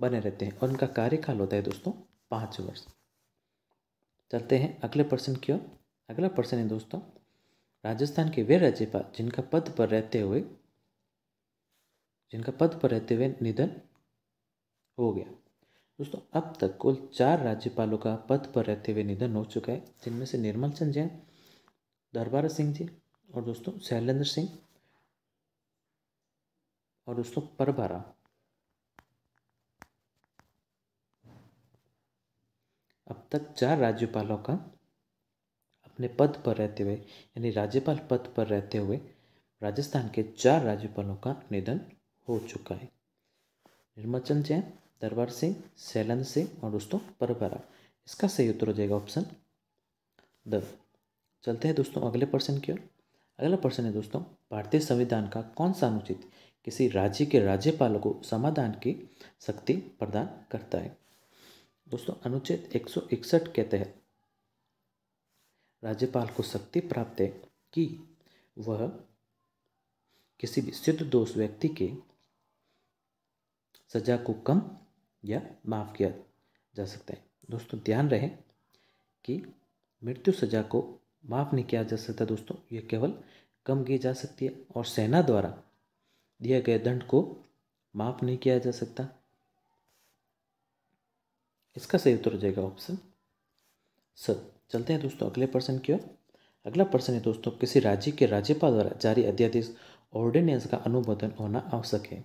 बने रहते हैं और उनका कार्यकाल होता है दोस्तों पाँच वर्ष चलते हैं अगले प्रश्न की ओर अगला प्रश्न है दोस्तों राजस्थान के वे राज्यपाल जिनका पद पर रहते हुए जिनका पद पर रहते हुए निधन हो गया दोस्तों अब तक कुल चार राज्यपालों का पद पर रहते हुए निधन हो चुका है जिनमें से निर्मल चंद जैन दरबारा सिंह जी और दोस्तों शैलेंद्र सिंह और दोस्तों परभारा अब तक चार राज्यपालों का अपने पद पर रहते हुए यानी राज्यपाल पद पर रहते हुए राजस्थान के चार राज्यपालों का निधन हो चुका है निर्मलचंद जैन दरबार सिंह सैलन सिंह और दोस्तों परबरा इसका सही उत्तर हो जाएगा ऑप्शन द चलते हैं दोस्तों अगले प्रश्न की ओर अगला प्रश्न है दोस्तों भारतीय संविधान का कौन सा अनुचित किसी राज्य के राज्यपाल को समाधान की शक्ति प्रदान करता है दोस्तों अनुच्छेद एक के तहत राज्यपाल को शक्ति प्राप्त है कि वह किसी भी सिद्ध दोष व्यक्ति के सजा को कम या माफ़ किया जा सकता है दोस्तों ध्यान रहे कि मृत्यु सजा को माफ़ नहीं किया जा सकता दोस्तों यह केवल कम की जा सकती है और सेना द्वारा दिया गया दंड को माफ़ नहीं किया जा सकता इसका सही उत्तर हो जाएगा ऑप्शन सर चलते हैं दोस्तों अगले प्रश्न की ओर अगला प्रश्न है दोस्तों किसी राज्य के राज्यपाल द्वारा जारी अध्यादेश ऑर्डिनेंस का अनुमोदन होना आवश्यक है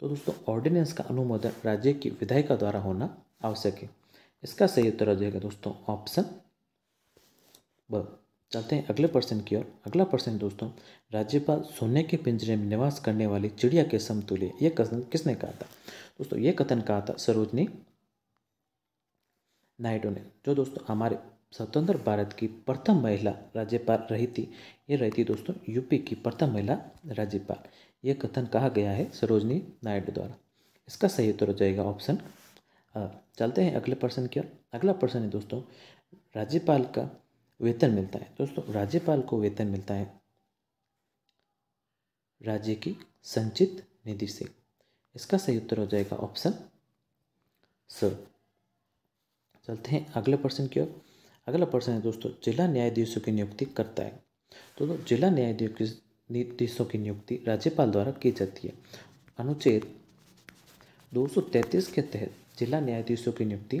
तो दोस्तों ऑर्डिनेंस का अनुमोदन राज्य की विधायिका द्वारा होना आवश्यक है इसका सही उत्तर हो जाएगा दोस्तों ऑप्शन ब चलते हैं अगले प्रश्न की ओर अगला प्रश्न दोस्तों राज्यपाल सोने के पिंजरे में निवास करने वाली चिड़िया के समतुल्य यह कथन किसने कहा था दोस्तों ये कथन कहा था सरोजनी नायडू ने जो दोस्तों हमारे स्वतंत्र भारत की प्रथम महिला राज्यपाल रही थी ये रही थी दोस्तों यूपी की प्रथम महिला राज्यपाल ये कथन कहा गया है सरोजनी नायडू द्वारा इसका सही उत्तर हो जाएगा ऑप्शन चलते हैं अगले प्रश्न की ओर अगला प्रश्न है दोस्तों राज्यपाल का वेतन मिलता है दोस्तों राज्यपाल को वेतन मिलता है राज्य की संचित निधि से इसका सही उत्तर हो जाएगा ऑप्शन स चलते हैं अगले प्रश्न की ओर अगला प्रश्न है दोस्तों जिला न्यायाधीशों की नियुक्ति करता है तो, तो जिला न्यायाधीशों की नियुक्ति राज्यपाल द्वारा की जाती है अनुच्छेद 233 के तहत जिला न्यायाधीशों की नियुक्ति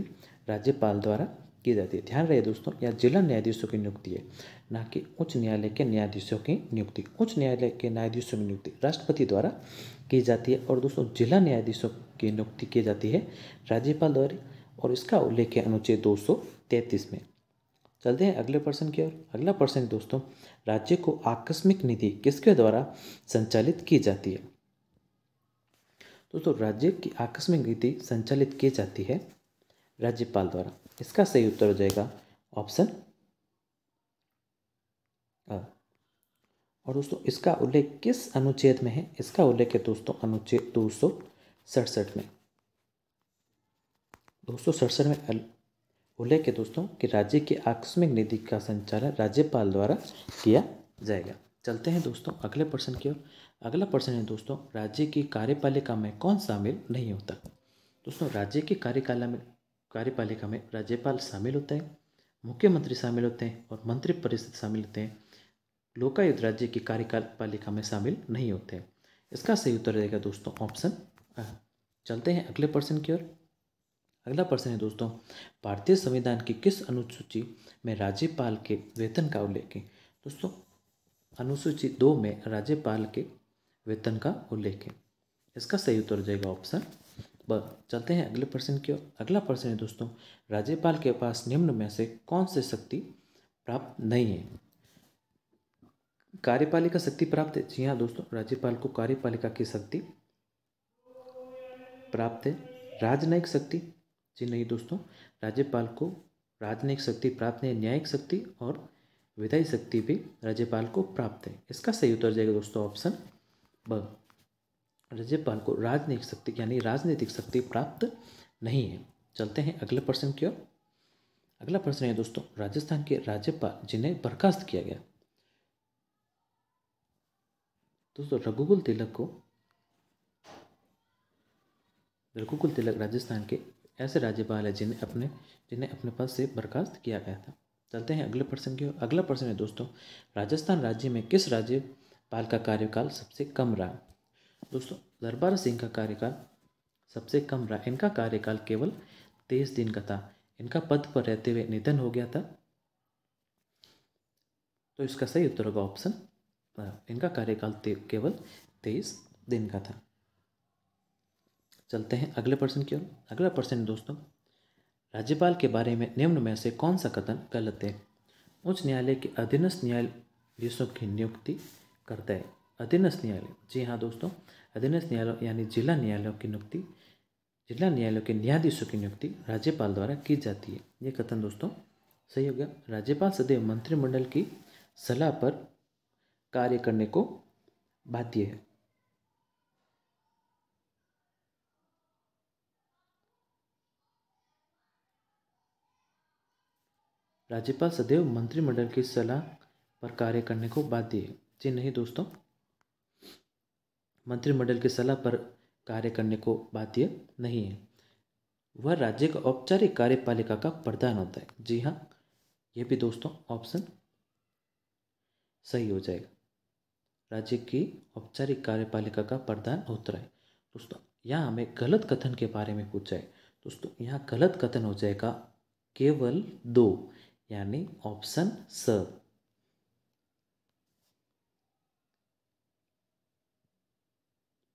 राज्यपाल द्वारा की जाती है ध्यान रहे दोस्तों यह जिला न्यायाधीशों की नियुक्ति है ना कि उच्च न्यायालय के न्यायाधीशों की नियुक्ति उच्च न्यायालय के न्यायाधीशों की नियुक्ति राष्ट्रपति द्वारा की जाती है और दोस्तों जिला न्यायाधीशों की नियुक्ति की जाती है राज्यपाल द्वारा और इसका उल्लेख है अनुच्छेद दो में चलते हैं अगले पर्सन की ओर अगला पर्सन दोस्तों राज्य को आकस्मिक निधि किसके द्वारा संचालित की जाती है दोस्तों राज्य की आकस्मिक निधि संचालित की जाती है राज्यपाल द्वारा इसका सही उत्तर हो जाएगा ऑप्शन और दोस्तों इसका उल्लेख किस अनुच्छेद में है इसका उल्लेख है दोस्तों अनुच्छेद दो सौ सड़सठ में दो सौ सड़सठ में उल्लेख है दोस्तों कि राज्य की आकस्मिक निधि का संचालन राज्यपाल द्वारा किया जाएगा चलते हैं दोस्तों अगले प्रश्न की ओर अगला प्रश्न है दोस्तों राज्य की कार्यपालिका में कौन शामिल नहीं होता दोस्तों राज्य की कार्यकाला में कार्यपालिका में राज्यपाल शामिल होता है मुख्यमंत्री शामिल होते हैं और मंत्रिपरिषद शामिल होते हैं लोकायुक्त राज्य की कार्यपालिका में शामिल नहीं होते हैं इसका सही उत्तर रहेगा दोस्तों ऑप्शन चलते हैं अगले प्रश्न की ओर अगला प्रश्न है दोस्तों भारतीय संविधान की किस अनुसूची में राज्यपाल के वेतन का उल्लेख है दोस्तों अनुसूची दो में राज्यपाल के वेतन का उल्लेख है इसका सही उत्तर हो जाएगा ऑप्शन ब चलते हैं अगले प्रश्न की ओर अगला प्रश्न है दोस्तों राज्यपाल के पास निम्न में से कौन सी शक्ति प्राप्त नहीं है कार्यपालिका शक्ति प्राप्त है जी हाँ दोस्तों राज्यपाल को कार्यपालिका की शक्ति प्राप्त है राजनयिक शक्ति जी नहीं दोस्तों राज्यपाल को राजनयिक शक्ति प्राप्त है न्यायिक शक्ति और विधायी शक्ति भी राज्यपाल को प्राप्त है इसका सही उत्तर जाएगा दोस्तों ऑप्शन ब राज्यपाल को राजनयिक शक्ति यानी राजनीतिक शक्ति प्राप्त नहीं है चलते हैं अगले प्रश्न की ओर अगला प्रश्न है दोस्तों राजस्थान के राज्यपाल जिन्हें बर्खास्त किया गया दोस्तों रघुकुल तिलक को रघुकुल तिलक राजस्थान के ऐसे राज्यपाल है जिन्हें अपने जिन्हें अपने पद से बर्खास्त किया गया था चलते हैं अगले प्रश्न की ओर अगला प्रश्न है दोस्तों राजस्थान राज्य में किस राज्यपाल का कार्यकाल सबसे कम रहा दोस्तों दरबार सिंह का कार्यकाल सबसे कम रहा इनका कार्यकाल केवल तेईस दिन का था इनका पद पर रहते हुए निधन हो गया था तो इसका सही उत्तर होगा ऑप्शन इनका कार्यकाल केवल तेईस दिन का था चलते हैं अगले प्रश्न की ओर अगला प्रश्न दोस्तों राज्यपाल के बारे में निम्न में से कौन सा कथन गलत है उच्च न्यायालय के अधीनस्थ न्यायाधीशों की नियुक्ति करता है अधीनस्थ न्यायालय जी हाँ दोस्तों अधीनस्थ न्यायालय यानी जिला न्यायालयों की नियुक्ति जिला न्यायालयों के न्यायाधीशों की नियुक्ति राज्यपाल द्वारा की जाती है ये कथन दोस्तों सही हो गया राज्यपाल सदैव मंत्रिमंडल की सलाह पर कार्य करने को बाध्य है राज्यपाल सदैव मंत्रिमंडल की सलाह पर कार्य करने को बाध्य है जी नहीं दोस्तों मंत्रिमंडल की सलाह पर कार्य करने को बाध्य नहीं है वह राज्य का औपचारिक कार्यपालिका का प्रधान होता है जी हाँ यह भी दोस्तों ऑप्शन सही हो जाएगा राज्य की औपचारिक कार्यपालिका का प्रधान होता है दोस्तों यहाँ हमें गलत कथन के बारे में पूछा है दोस्तों यहाँ गलत कथन हो जाएगा केवल दो यानी ऑप्शन स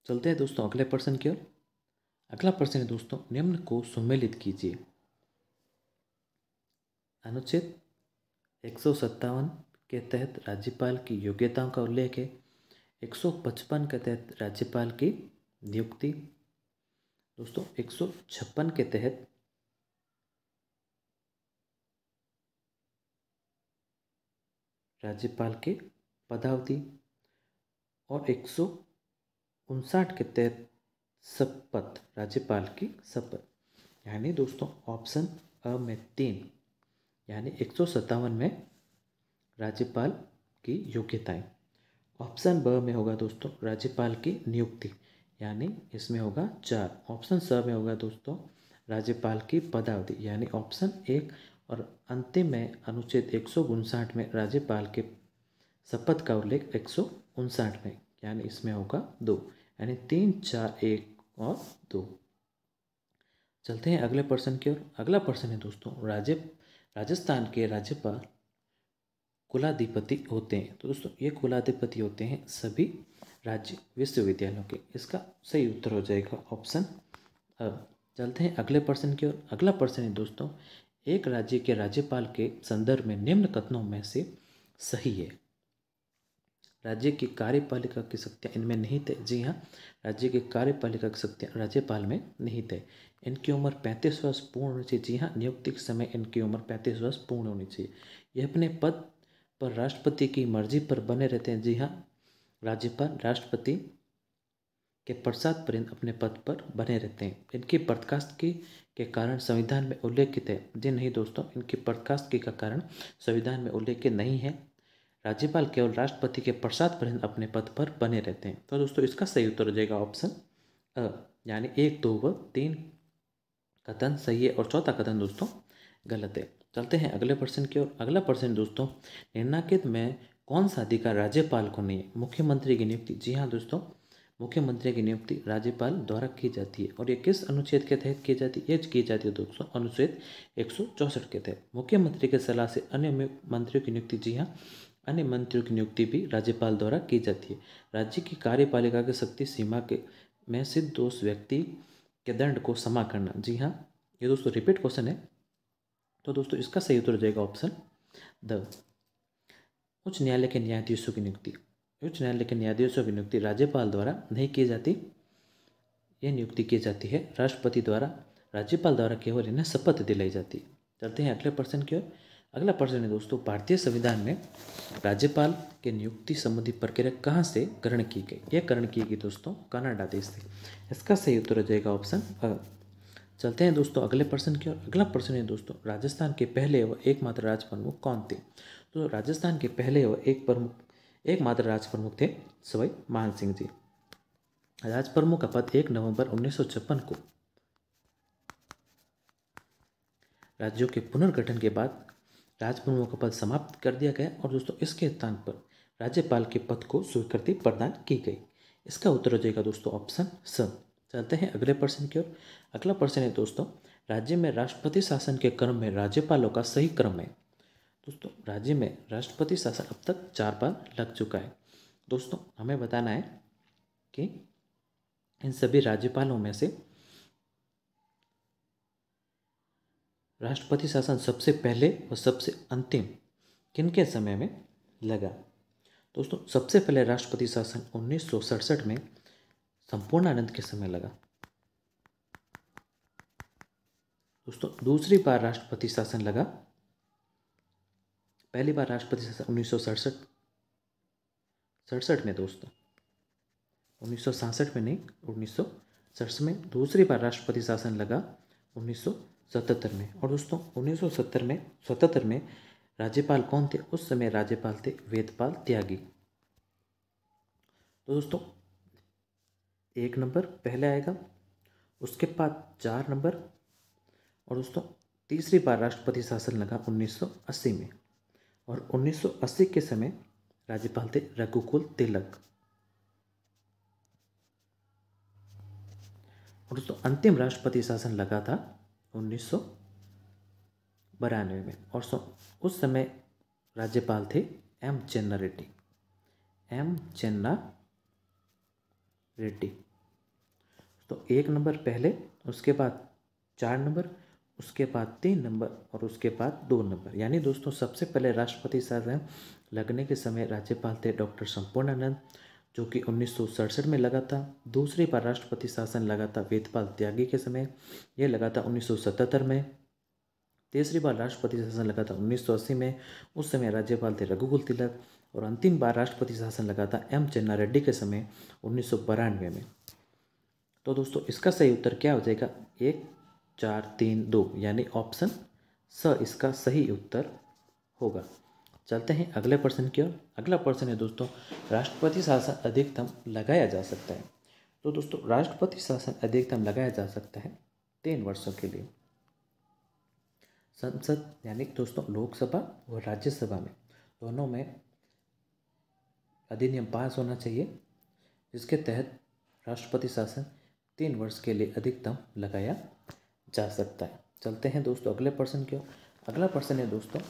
चलते हैं दोस्तों अगले प्रश्न की ओर अगला प्रश्न है दोस्तों निम्न को सम्मिलित कीजिए अनुच्छेद एक सौ सत्तावन के तहत राज्यपाल की योग्यताओं का उल्लेख है एक सौ पचपन के तहत राज्यपाल की नियुक्ति दोस्तों एक सौ छप्पन के तहत राज्यपाल के पदावधि और एक सौ उनसाठ के तहत शपथ राज्यपाल की शपथ यानी दोस्तों ऑप्शन अ में तीन यानी एक सौ सत्तावन में राज्यपाल की योग्यताएं ऑप्शन ब में होगा दोस्तों राज्यपाल की नियुक्ति यानी इसमें होगा चार ऑप्शन स में होगा दोस्तों राज्यपाल की पदावधि यानी ऑप्शन एक और अंतिम में अनुच्छेद एक में राज्यपाल के शपथ का उल्लेख एक में यानी इसमें होगा दो यानी तीन चार एक और दो चलते हैं अगले प्रश्न की ओर अगला प्रश्न है दोस्तों राज्य राजस्थान के राज्यपाल कुलाधिपति होते हैं तो दोस्तों ये कुलाधिपति होते हैं सभी राज्य विश्वविद्यालयों के इसका सही उत्तर हो जाएगा ऑप्शन अब चलते हैं अगले प्रश्न की ओर अगला प्रश्न है दोस्तों एक राज्य के राज्यपाल के संदर्भ में निम्न कथनों में से सही है राज्य की कार्यपालिका की शक्तियाँ इनमें निहित है जी हाँ राज्य की कार्यपालिका की शक्तियाँ राज्यपाल में निहित है इनकी उम्र पैंतीस वर्ष पूर्ण होनी चाहिए जी हाँ नियुक्ति के समय इनकी उम्र पैंतीस वर्ष पूर्ण होनी चाहिए ये अपने पद पर राष्ट्रपति की मर्जी पर बने रहते हैं जी हाँ राज्यपाल राष्ट्रपति के पश्चात पर अपने पद पर बने रहते हैं इनकी बर्खास्त की के कारण संविधान में उल्लेखित है जी नहीं दोस्तों इनकी बर्खास्तगी का कारण संविधान में उल्लेखित नहीं है राज्यपाल केवल राष्ट्रपति के प्रसाद पर्यंत अपने पद पर बने रहते हैं तो दोस्तों इसका सही उत्तर हो जाएगा ऑप्शन अ यानी एक दो व तीन कथन सही है और चौथा कथन दोस्तों गलत है चलते हैं अगले प्रश्न की ओर अगला प्रश्न दोस्तों निर्णाकित में कौन सा अधिकार राज्यपाल को नहीं है मुख्यमंत्री की नियुक्ति जी हाँ दोस्तों मुख्यमंत्री की नियुक्ति राज्यपाल द्वारा की जाती है और ये किस अनुच्छेद के तहत की जाती है ये की जाती है दोस्तों अनुच्छेद एक के तहत मुख्यमंत्री के सलाह से अन्य मंत्रियों की नियुक्ति जी हाँ अन्य मंत्रियों की नियुक्ति भी राज्यपाल द्वारा की जाती है राज्य की कार्यपालिका की शक्ति सीमा के में सिद्ध दोष व्यक्ति के दंड को समा करना जी हाँ ये दोस्तों रिपीट क्वेश्चन है तो दोस्तों इसका सही उत्तर हो जाएगा ऑप्शन द उच्च न्यायालय के न्यायाधीशों की नियुक्ति न्यायालय के न्यायाधीशों की नियुक्ति राज्यपाल द्वारा नहीं की जाती यह नियुक्ति की जाती है राष्ट्रपति द्वारा राज्यपाल द्वारा केवल इन्हें शपथ दिलाई जाती है चलते हैं अगले प्रश्न की ओर अगला प्रश्न है दोस्तों भारतीय संविधान में राज्यपाल के नियुक्ति संबंधी प्रक्रिया कहाँ से ग्रहण की गई यह ग्रहण की गई दोस्तों कनाडा देश से इसका सही उत्तर हो जाएगा ऑप्शन अ चलते हैं दोस्तों अगले प्रश्न की ओर अगला प्रश्न है दोस्तों राजस्थान के पहले व एकमात्र राज प्रमुख कौन थे तो राजस्थान के पहले व एक प्रमुख एकमात्र राज प्रमुख थे सवाई मान सिंह जी राज प्रमुख का पद एक नवंबर उन्नीस को राज्यों के पुनर्गठन के बाद राज प्रमुख का पद समाप्त कर दिया गया और दोस्तों इसके स्थान पर राज्यपाल के पद को स्वीकृति प्रदान की गई इसका उत्तर हो जाएगा दोस्तों ऑप्शन स चलते हैं अगले प्रश्न की ओर अगला प्रश्न है दोस्तों राज्य में राष्ट्रपति शासन के क्रम में राज्यपालों का सही क्रम है दोस्तों राज्य में राष्ट्रपति शासन अब तक चार बार लग चुका है दोस्तों हमें बताना है कि इन सभी राज्यपालों में से राष्ट्रपति शासन सबसे पहले और सबसे अंतिम किन के समय में लगा दोस्तों सबसे पहले राष्ट्रपति शासन उन्नीस में संपूर्ण आनंद के समय लगा दोस्तों दूसरी बार राष्ट्रपति शासन लगा पहली बार राष्ट्रपति उन्नीस सौ सड़सठ सड़सठ में दोस्तों उन्नीस सौ में नहीं उन्नीस सौ सड़सठ में दूसरी बार राष्ट्रपति शासन लगा उन्नीस सौ सतहत्तर में और दोस्तों उन्नीस सौ सत्तर में सतहत्तर में राज्यपाल कौन थे उस समय राज्यपाल थे वेदपाल त्यागी तो दोस्तों एक नंबर पहले आएगा उसके बाद चार नंबर और दोस्तों तीसरी बार राष्ट्रपति शासन लगा 1980 में और 1980 के समय राज्यपाल थे रघुकुल तिलक और दोस्तों अंतिम राष्ट्रपति शासन लगा था उन्नीस में और उस समय राज्यपाल थे एम चन्ना रेड्डी एम चन्ना रेड्डी तो एक नंबर पहले उसके बाद चार नंबर उसके बाद तीन नंबर और उसके बाद दो नंबर यानी दोस्तों सबसे पहले राष्ट्रपति हैं लगने के समय राज्यपाल थे डॉक्टर संपूर्णानंद जो कि उन्नीस में लगा था दूसरी बार राष्ट्रपति शासन लगा था वेदपाल त्यागी के समय यह लगा था उन्नीस में तीसरी बार राष्ट्रपति शासन लगा था उन्नीस में उस समय राज्यपाल थे रघुकुल तिलक और अंतिम बार राष्ट्रपति शासन लगा था एम चन्ना रेड्डी के समय उन्नीस में तो दोस्तों इसका सही उत्तर क्या हो जाएगा एक चार तीन दो यानी ऑप्शन स इसका सही उत्तर होगा चलते हैं अगले प्रश्न की ओर अगला प्रश्न है दोस्तों राष्ट्रपति शासन अधिकतम लगाया जा सकता है तो दोस्तों राष्ट्रपति शासन अधिकतम लगाया जा सकता है तीन वर्षों के लिए संसद यानी दोस्तों लोकसभा और राज्यसभा में दोनों में अधिनियम पास होना चाहिए जिसके तहत राष्ट्रपति शासन तीन वर्ष के लिए अधिकतम लगाया जा सकता है चलते हैं दोस्तों अगले प्रश्न की ओर अगला प्रश्न है दोस्तों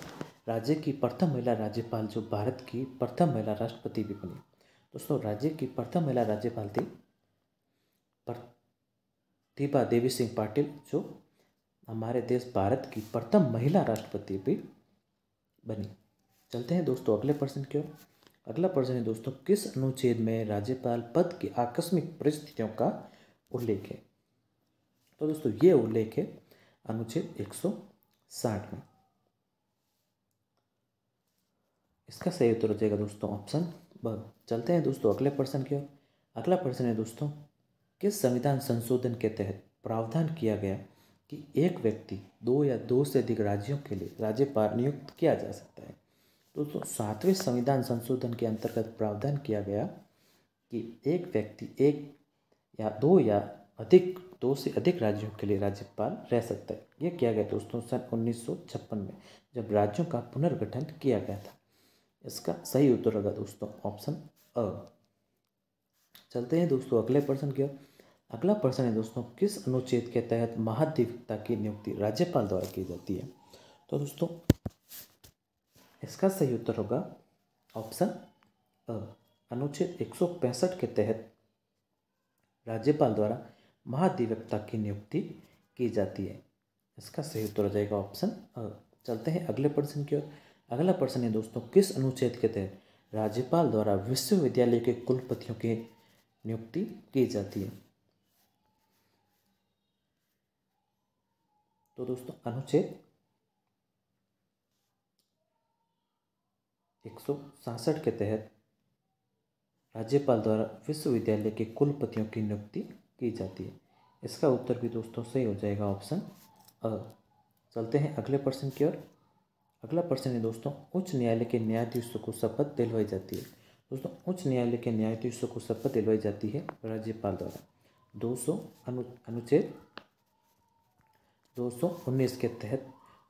राज्य की प्रथम महिला राज्यपाल जो भारत की प्रथम महिला राष्ट्रपति भी बनी दोस्तों राज्य की प्रथम महिला राज्यपाल थी प्रतिभा देवी सिंह पाटिल जो हमारे देश भारत की प्रथम महिला राष्ट्रपति भी बनी चलते हैं दोस्तों अगले प्रश्न की ओर अगला प्रश्न है दोस्तों किस अनुच्छेद में राज्यपाल पद की आकस्मिक परिस्थितियों का उल्लेख है तो दोस्तों ये उल्लेख है अनुच्छेद 160 में इसका सही उत्तर हो जाएगा दोस्तों ऑप्शन ब चलते हैं दोस्तों अगले प्रश्न की ओर अगला प्रश्न है दोस्तों किस संविधान संशोधन के तहत प्रावधान किया गया कि एक व्यक्ति दो या दो से अधिक राज्यों के लिए राज्यपाल नियुक्त किया जा सकता है दोस्तों सातवें संविधान संशोधन के अंतर्गत प्रावधान किया गया कि एक व्यक्ति एक या दो या अधिक दो से अधिक राज्यों के लिए राज्यपाल रह सकता है यह किया गया दोस्तों सन उन्नीस में जब राज्यों का पुनर्गठन किया गया था इसका सही उत्तर होगा दोस्तों ऑप्शन अ चलते हैं दोस्तों अगले प्रश्न की ओर अगला प्रश्न है दोस्तों किस अनुच्छेद के तहत महाधिवक्ता की नियुक्ति राज्यपाल द्वारा की जाती है तो दोस्तों इसका सही उत्तर होगा ऑप्शन अ अनुच्छेद एक के तहत राज्यपाल द्वारा महाधिवक्ता की नियुक्ति की जाती है इसका सही उत्तर हो जाएगा ऑप्शन चलते हैं अगले प्रश्न की ओर अगला प्रश्न है दोस्तों किस अनुच्छेद के तहत राज्यपाल द्वारा विश्वविद्यालय के कुलपतियों की नियुक्ति की जाती है तो दोस्तों अनुच्छेद एक सौ के तहत राज्यपाल द्वारा विश्वविद्यालय के कुलपतियों की नियुक्ति की जाती है इसका उत्तर भी दोस्तों सही हो जाएगा ऑप्शन अ चलते हैं अगले प्रश्न की ओर अगला प्रश्न है दोस्तों उच्च न्यायालय के न्यायाधीशों को शपथ दिलवाई जाती है दोस्तों उच्च न्यायालय के न्यायाधीशों को शपथ दिलवाई जाती है राज्यपाल द्वारा दो सौ अनु अनुच्छेद दो सौ उन्नीस के तहत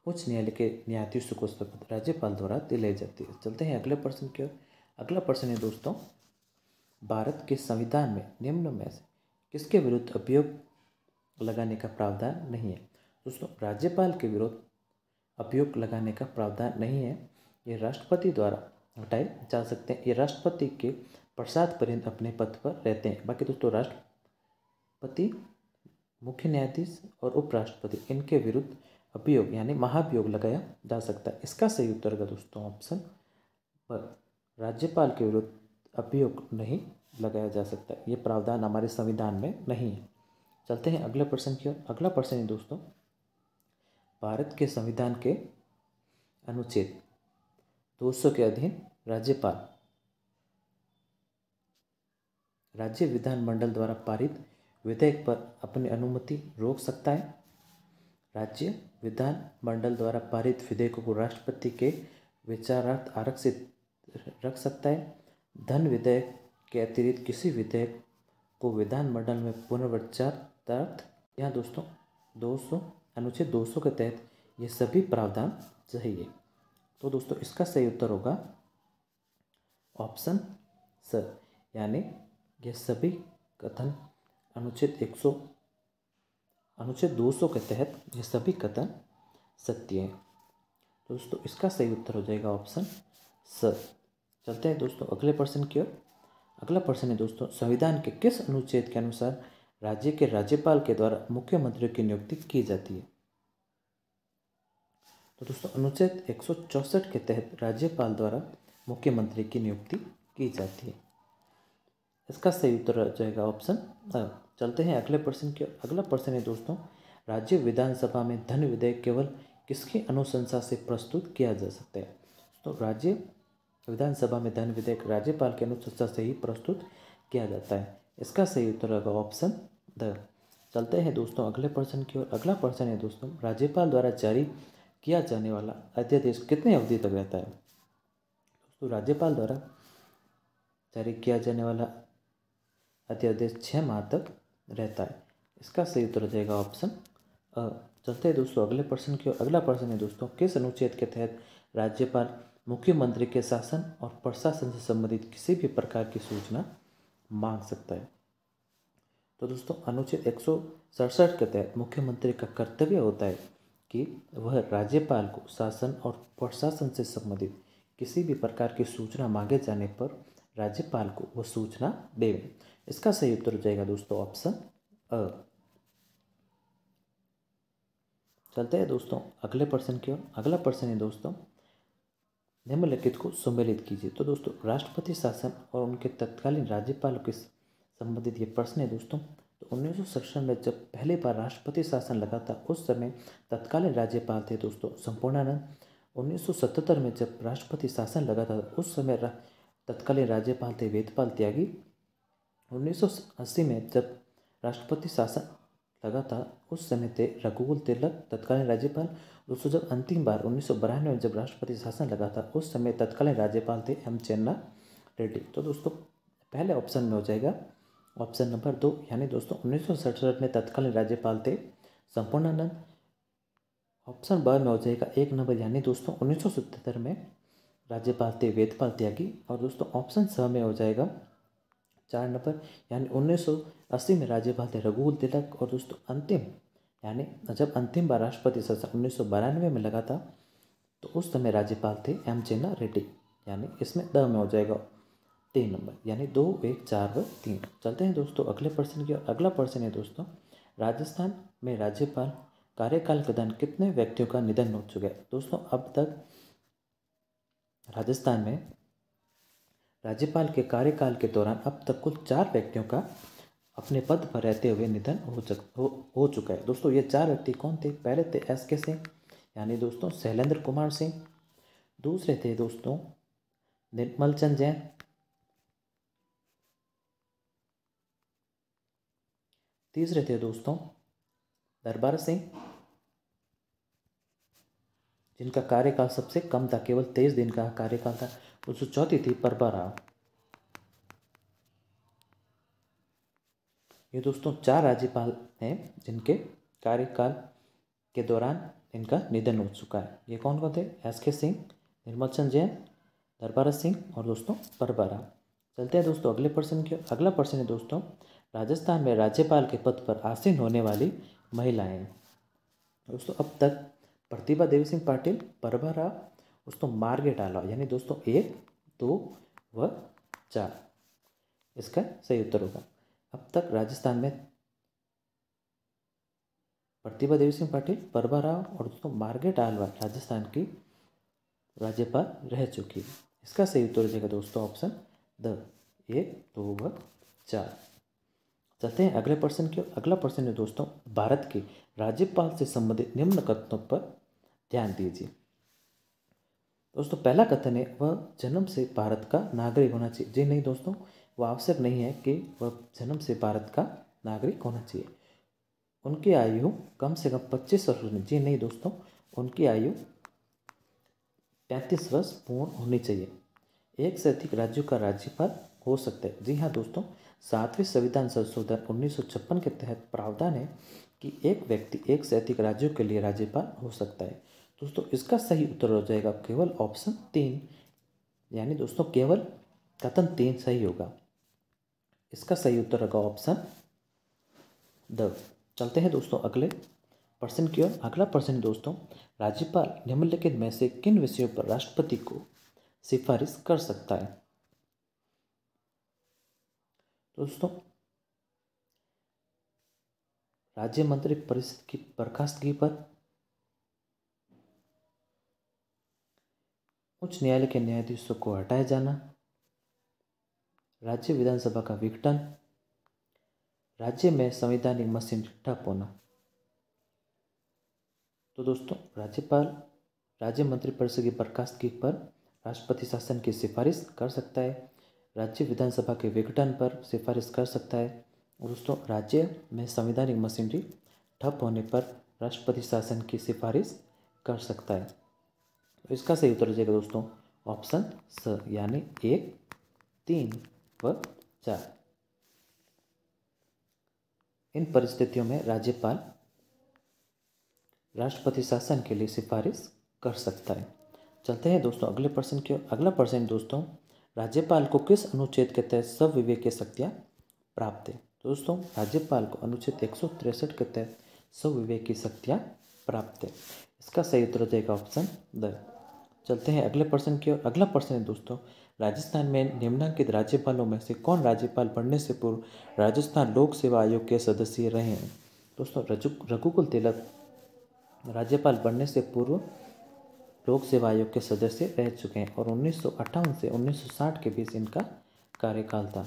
उच्च न्यायालय के न्यायाधीशों को शपथ राज्यपाल द्वारा दिलाई जाती है चलते हैं अगले प्रश्न की ओर अगला प्रश्न है दोस्तों भारत के संविधान में निम्न में से किसके विरुद्ध अभियोग लगाने का प्रावधान नहीं है दोस्तों राज्यपाल के विरुद्ध अभियोग लगाने का प्रावधान नहीं है ये राष्ट्रपति द्वारा हटाए जा सकते हैं ये राष्ट्रपति के प्रसाद पर्यंत अपने पद पर रहते हैं बाकी दोस्तों राष्ट्रपति मुख्य न्यायाधीश और उपराष्ट्रपति इनके विरुद्ध अभियोग यानी महाभियोग लगाया जा सकता है इसका सही उत्तर का दोस्तों ऑप्शन पर राज्यपाल के विरुद्ध अभियोग नहीं लगाया जा सकता है ये प्रावधान हमारे संविधान में नहीं है चलते हैं अगले प्रश्न की ओर अगला प्रश्न है दोस्तों भारत के संविधान के अनुच्छेद सौ के अधीन राज्यपाल राज्य विधानमंडल द्वारा पारित विधेयक पर अपनी अनुमति रोक सकता है राज्य विधान मंडल द्वारा पारित विधेयकों को राष्ट्रपति के विचारार्थ आरक्षित रख सकता है धन विधेयक के अतिरिक्त किसी विधेयक को विधानमंडल में पुनर्विचार तर्थ या दोस्तों दो सौ अनुच्छेद दो सौ के तहत ये सभी प्रावधान चाहिए तो दोस्तों इसका सही उत्तर होगा ऑप्शन स यानी ये सभी कथन अनुच्छेद एक सौ अनुच्छेद दो सौ के तहत ये सभी कथन सत्य हैं तो दोस्तों इसका सही उत्तर हो जाएगा ऑप्शन स चलते हैं दोस्तों अगले प्रश्न की ओर अगला प्रश्न है दोस्तों संविधान के किस अनुच्छेद के अनुसार राज्य के राज्यपाल के द्वारा मुख्यमंत्री की नियुक्ति की जाती है तो दोस्तों अनुच्छेद एक के तहत राज्यपाल द्वारा मुख्यमंत्री की नियुक्ति की जाती है इसका सही उत्तर जाएगा ऑप्शन चलते हैं अगले प्रश्न के अगला प्रश्न है दोस्तों राज्य विधानसभा में धन विधेयक केवल किसकी अनुशंसा से प्रस्तुत किया जा सकता है तो राज्य विधानसभा में धन विधेयक राज्यपाल के अनुशंसा से ही प्रस्तुत किया जाता है इसका सही उत्तर होगा ऑप्शन द चलते हैं दोस्तों अगले प्रश्न की ओर अगला प्रश्न है दोस्तों राज्यपाल द्वारा जारी किया जाने वाला अध्यादेश कितने अवधि तक रहता है दोस्तों राज्यपाल द्वारा जारी किया जाने वाला अध्यादेश छः माह तक रहता है इसका सही उत्तर हो जाएगा ऑप्शन चलते हैं दोस्तों अगले प्रश्न की ओर अगला प्रश्न है दोस्तों किस अनुच्छेद के तहत राज्यपाल मुख्यमंत्री के शासन और प्रशासन से संबंधित किसी भी प्रकार की सूचना मांग सकता है तो दोस्तों अनुच्छेद एक के तहत मुख्यमंत्री का कर्तव्य होता है कि वह राज्यपाल को शासन और प्रशासन से संबंधित किसी भी प्रकार की सूचना मांगे जाने पर राज्यपाल को वह सूचना दे इसका सही उत्तर हो जाएगा दोस्तों ऑप्शन अ चलते हैं दोस्तों अगले प्रश्न की ओर अगला प्रश्न है दोस्तों निम्नलिखित को सम्मिलित कीजिए तो दोस्तों राष्ट्रपति शासन और उनके तत्कालीन राज्यपाल के संबंधित ये प्रश्न है दोस्तों तो उन्नीस में जब पहली बार राष्ट्रपति शासन लगा था उस समय तत्कालीन राज्यपाल थे दोस्तों संपूर्णानंद उन्नीस सौ सतहत्तर में जब राष्ट्रपति शासन लगा था उस समय तत्कालीन राज्यपाल थे वेदपाल त्यागी उन्नीस सौ अस्सी में जब राष्ट्रपति शासन लगा था उस समय थे रघुकुल तिलक तत्कालीन राज्यपाल दोस्तों जब अंतिम बार उन्नीस में जब राष्ट्रपति शासन लगा था उस समय तत्कालीन राज्यपाल थे एम चेन्ना रेड्डी तो दोस्तों पहले ऑप्शन में हो जाएगा ऑप्शन नंबर दो यानी दोस्तों उन्नीस में तत्कालीन राज्यपाल थे संपूर्णानंद ऑप्शन ब में हो जाएगा एक नंबर यानी दोस्तों उन्नीस में राज्यपाल थे वेदपाल त्यागी और दोस्तों ऑप्शन स में हो जाएगा चार नंबर यानी 1980 में राज्य थे रघुकुल तिलक और दोस्तों अंतिम यानी जब अंतिम बार राष्ट्रपति शासन उन्नीस में लगा था तो उस समय राज्यपाल थे एम चेन्ना रेड्डी यानी इसमें द में हो जाएगा तीन नंबर यानी दो एक चार व तीन चलते हैं दोस्तों अगले पर्सन की और अगला पर्सन है दोस्तों राजस्थान में राज्यपाल कार्यकाल के दौरान कितने व्यक्तियों का निधन हो चुका है दोस्तों अब तक राजस्थान में राज्यपाल के कार्यकाल के दौरान अब तक कुल चार व्यक्तियों का अपने पद पर रहते हुए निधन हो चक हो, हो चुका है दोस्तों ये चार व्यक्ति कौन थे पहले थे एस के सिंह यानी दोस्तों शैलेंद्र कुमार सिंह दूसरे थे दोस्तों निर्मल चंद जैन तीसरे थे दोस्तों दरबार सिंह जिनका कार्यकाल सबसे कम था केवल तेईस दिन का कार्यकाल था जो चौथी थी परपरा ये दोस्तों चार राज्यपाल हैं जिनके कार्यकाल के दौरान इनका निधन हो चुका है ये कौन कौन थे एस के सिंह निर्मल चंद जैन दरबारा सिंह और दोस्तों परबारा चलते हैं दोस्तों अगले प्रश्न के अगला प्रश्न है दोस्तों राजस्थान में राज्यपाल के पद पर आसीन होने वाली महिलाएं दोस्तों अब तक प्रतिभा देवी सिंह पाटिल परभा राव दोस्तों मार्गेट डालो यानी दोस्तों एक दो व चार इसका सही उत्तर होगा अब तक राजस्थान में प्रतिभा देवी सिंह पाटिल परबा राव और दोस्तों मार्गेट आलवा राजस्थान की राज्यपाल रह चुकी है इसका सही उत्तर हो जाएगा दोस्तों ऑप्शन द एक दो व चार चलते हैं अगले प्रश्न की अगला प्रश्न है दोस्तों भारत के राज्यपाल से संबंधित निम्न कथनों पर ध्यान दीजिए दोस्तों पहला कथन है वह जन्म से भारत का नागरिक होना चाहिए जी नहीं दोस्तों वह आवश्यक नहीं है कि वह जन्म से भारत का नागरिक होना चाहिए उनकी आयु कम से कम पच्चीस वर्ष होनी जी नहीं दोस्तों उनकी आयु पैंतीस वर्ष पूर्ण होनी चाहिए एक से अधिक राज्यों का राज्यपाल हो सकता है जी हाँ दोस्तों सातवें संविधान संशोधन उन्नीस के तहत प्रावधान है कि एक व्यक्ति एक से अधिक राज्यों के लिए राज्यपाल हो सकता है दोस्तों इसका सही उत्तर हो जाएगा केवल ऑप्शन तीन यानी दोस्तों केवल कथन तीन सही होगा इसका सही उत्तर होगा ऑप्शन द चलते हैं दोस्तों अगले प्रश्न की ओर अगला प्रश्न दोस्तों राज्यपाल निम्नलिखित में से किन विषयों पर राष्ट्रपति को सिफारिश कर सकता है दोस्तों राज्य मंत्री परिषद की बर्खास्तगी पर उच्च न्यायालय के न्यायाधीशों को हटाए जाना राज्य विधानसभा का विघटन राज्य में संवैधानिक मशीन ठप होना तो दोस्तों राज्यपाल राज्य मंत्रिपरिषद की बर्खास्तगी पर राष्ट्रपति शासन की सिफारिश कर सकता है राज्य विधानसभा के विघटन पर सिफारिश कर सकता है और दोस्तों राज्य में संवैधानिक मशीनरी ठप होने पर राष्ट्रपति शासन की सिफारिश कर सकता है तो इसका सही उत्तर हो जाएगा दोस्तों ऑप्शन स यानी एक तीन व चार इन परिस्थितियों में राज्यपाल राष्ट्रपति शासन के लिए सिफारिश कर सकता है चलते हैं दोस्तों अगले प्रश्न की ओर अगला प्रश्न दोस्तों राज्यपाल को किस अनुच्छेद के तहत सब विवेक की शक्तियाँ प्राप्त है तो दोस्तों राज्यपाल को अनुच्छेद एक के तहत सब विवेक की शक्तियाँ प्राप्त है इसका सही उत्तर देगा ऑप्शन द चलते हैं अगले प्रश्न की ओर अगला प्रश्न है दोस्तों राजस्थान में निम्नांकित राज्यपालों में से कौन राज्यपाल बनने से पूर्व राजस्थान लोक सेवा आयोग के सदस्य रहे हैं दोस्तों रघुकुल तिलक राज्यपाल बनने से पूर्व लोक सेवा आयोग के सदस्य रह चुके हैं और उन्नीस से उन्नीस के बीच इनका कार्यकाल था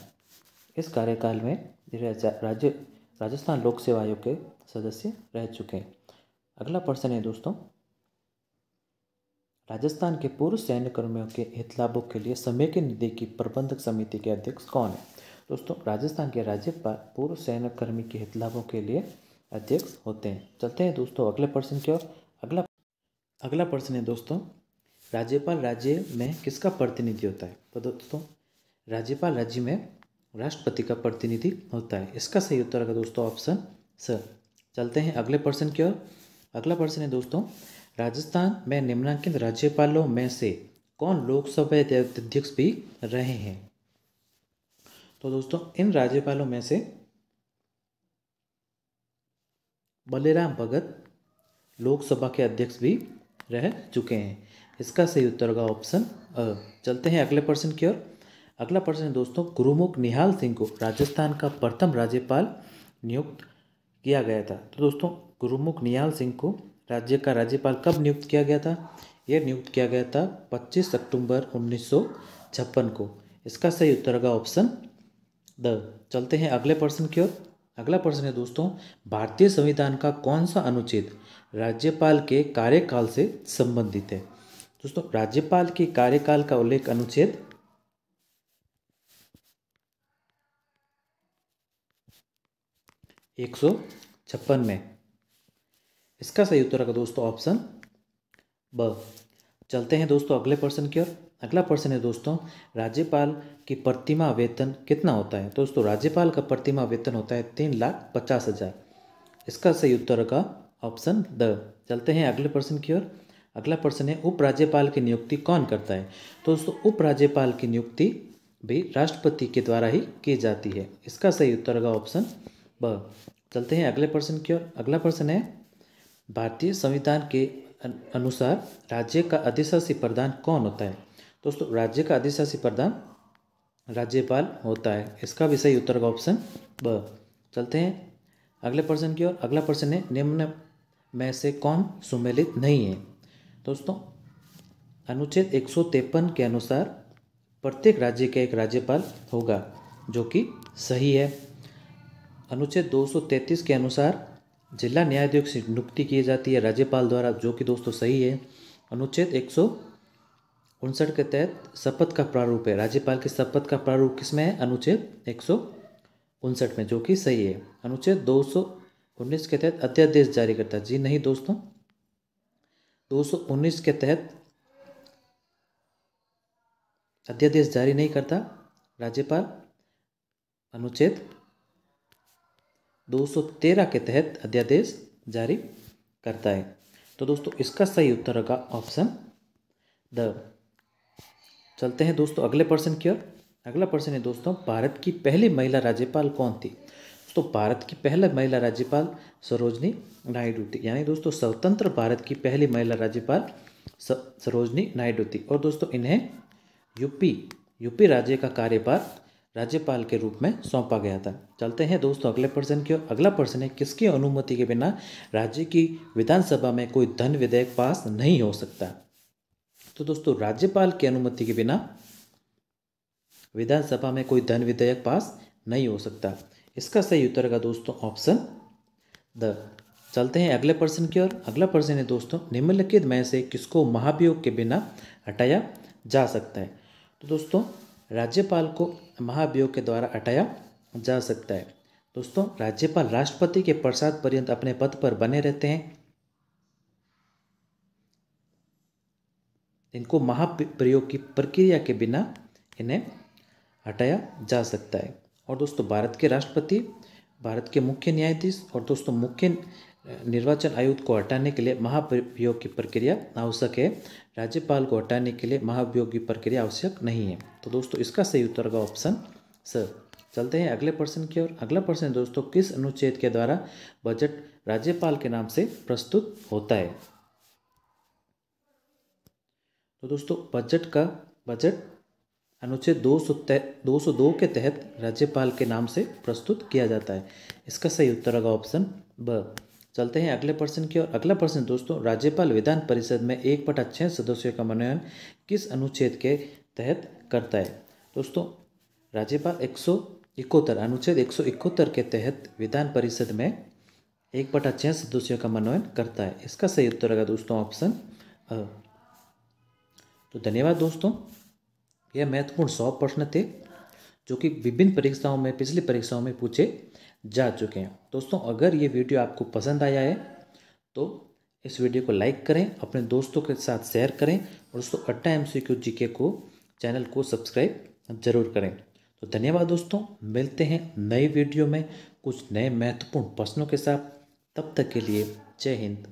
इस कार्यकाल में राज्य राजस्थान लोक सेवा आयोग के सदस्य रह चुके हैं अगला प्रश्न है दोस्तों राजस्थान के पूर्व सैन्य कर्मियों के हितलाभों के लिए समय के निधि की प्रबंधक समिति के अध्यक्ष कौन है दोस्तों राजस्थान के राज्यपाल पूर्व सैन्य कर्मी के हितलाभों के लिए अध्यक्ष होते हैं चलते हैं दोस्तों अगले प्रश्न की ओर अगला अगला प्रश्न है दोस्तों राज्यपाल राज्य में किसका प्रतिनिधि होता है तो दोस्तों राज्यपाल राज्य में राष्ट्रपति का प्रतिनिधि होता है इसका सही उत्तर होगा दोस्तों ऑप्शन स चलते हैं अगले प्रश्न की ओर अगला प्रश्न है दोस्तों राजस्थान में निम्नांकित राज्यपालों में से कौन लोकसभा अध्यक्ष भी रहे हैं तो दोस्तों इन राज्यपालों में से बलेराम भगत लोकसभा के अध्यक्ष भी रह चुके हैं इसका सही उत्तर होगा ऑप्शन अ चलते हैं अगले प्रश्न की ओर अगला प्रश्न है दोस्तों गुरुमुख निहाल सिंह को राजस्थान का प्रथम राज्यपाल नियुक्त किया गया था तो दोस्तों गुरुमुख निहाल सिंह को राज्य का राज्यपाल कब नियुक्त किया गया था यह नियुक्त किया गया था 25 अक्टूबर उन्नीस को इसका सही उत्तर होगा ऑप्शन द चलते हैं अगले प्रश्न की ओर अगला प्रश्न है दोस्तों भारतीय संविधान का कौन सा अनुच्छेद राज्यपाल के कार्यकाल से संबंधित है दोस्तों राज्यपाल के कार्यकाल का उल्लेख अनुच्छेद एक सौ छप्पन में इसका सही उत्तर होगा दोस्तों ऑप्शन ब चलते हैं दोस्तों अगले प्रश्न की ओर अगला प्रश्न है दोस्तों राज्यपाल की प्रतिमा वेतन कितना होता है दोस्तों राज्यपाल का प्रतिमा वेतन होता है तीन लाख पचास हजार इसका सही उत्तर होगा ऑप्शन द चलते हैं अगले प्रश्न की ओर अगला प्रश्न है उपराज्यपाल की नियुक्ति कौन करता है दोस्तों उपराज्यपाल की नियुक्ति भी राष्ट्रपति के द्वारा ही की जाती है इसका सही उत्तर होगा ऑप्शन ब चलते हैं अगले प्रश्न की ओर अगला प्रश्न है भारतीय संविधान के अनुसार राज्य का अधिशासी प्रधान कौन होता है दोस्तों राज्य का अधिशासी प्रधान राज्यपाल होता है इसका भी सही उत्तर का ऑप्शन ब चलते हैं अगले प्रश्न की ओर अगला प्रश्न है निम्न में से कौन सुमेलित नहीं है दोस्तों अनुच्छेद एक के अनुसार प्रत्येक राज्य का एक राज्यपाल होगा जो कि सही है अनुच्छेद 233 के अनुसार जिला न्यायाधीश से नियुक्ति की जाती है राज्यपाल द्वारा जो कि दोस्तों सही है अनुच्छेद एक सौ उनसठ के तहत शपथ का प्रारूप है राज्यपाल की शपथ का प्रारूप किसमें है अनुच्छेद एक सौ उनसठ में जो कि सही है अनुच्छेद दो सौ उन्नीस के तहत अध्यादेश जारी करता है जी नहीं दोस्तों दो सौ उन्नीस के तहत अध्यादेश जारी नहीं करता राज्यपाल अनुच्छेद 213 के तहत अध्यादेश जारी करता है तो दोस्तों इसका सही उत्तर होगा ऑप्शन द चलते हैं दोस्तों अगले प्रश्न की ओर अगला प्रश्न है दोस्तों भारत की पहली महिला राज्यपाल कौन थी दोस्तों भारत की पहली महिला राज्यपाल सरोजनी नायडू थी यानी दोस्तों स्वतंत्र भारत की पहली महिला राज्यपाल सरोजनी नायडू थी और दोस्तों इन्हें यूपी यूपी राज्य का कार्यभार राज्यपाल के रूप में सौंपा गया था चलते हैं दोस्तों अगले पर्सन की अगला पर्सन है किसकी अनुमति के बिना राज्य की विधानसभा में कोई धन विधेयक पास नहीं हो सकता तो दोस्तों राज्यपाल की अनुमति के बिना विधानसभा में कोई धन विधेयक पास नहीं हो सकता इसका सही उत्तर का दोस्तों ऑप्शन द चलते हैं अगले पर्सन की ओर अगला पर्सन है दोस्तों निम्नलिखित में से किसको महाभियोग के बिना हटाया जा सकता है तो दोस्तों राज्यपाल को महाभियोग के द्वारा हटाया जा सकता है दोस्तों राज्यपाल राष्ट्रपति के प्रसाद पर्यंत अपने पद पर बने रहते हैं इनको महाप्रयोग की प्रक्रिया के बिना इन्हें हटाया जा सकता है और दोस्तों भारत के राष्ट्रपति भारत के मुख्य न्यायाधीश और दोस्तों मुख्य निर्वाचन आयुक्त को हटाने के लिए महाप्रयोग की प्रक्रिया आवश्यक है राज्यपाल को हटाने के लिए महाभियोग की प्रक्रिया आवश्यक नहीं है तो दोस्तों इसका सही उत्तर का ऑप्शन स चलते हैं अगले प्रश्न की ओर अगला प्रश्न दोस्तों किस अनुच्छेद के द्वारा बजट राज्यपाल के नाम से प्रस्तुत होता है तो दोस्तों बजट का बजट अनुच्छेद दो सौ दो सौ दो के तहत राज्यपाल के नाम से प्रस्तुत किया जाता है इसका सही उत्तर होगा ऑप्शन ब चलते हैं अगले प्रश्न की ओर अगला प्रश्न दोस्तों राज्यपाल विधान परिषद में एक पटा छः सदस्यों का मनोनयन किस अनुच्छेद के तहत करता है दोस्तों राज्यपाल एक सौ इकहत्तर अनुच्छेद एक सौ इकहत्तर के तहत विधान परिषद में एक बटा छः सदस्यों का मनोनयन करता है इसका सही उत्तर होगा दोस्तों ऑप्शन अ तो धन्यवाद दोस्तों यह महत्वपूर्ण सौ प्रश्न थे जो कि विभिन्न परीक्षाओं में पिछली परीक्षाओं में पूछे जा चुके हैं दोस्तों अगर ये वीडियो आपको पसंद आया है तो इस वीडियो को लाइक करें अपने दोस्तों के साथ शेयर करें और दोस्तों अट्टा एम सी जीके को चैनल को सब्सक्राइब जरूर करें तो धन्यवाद दोस्तों मिलते हैं नए वीडियो में कुछ नए महत्वपूर्ण प्रश्नों के साथ तब तक के लिए जय हिंद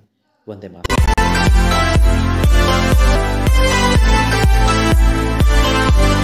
वंदे मातरम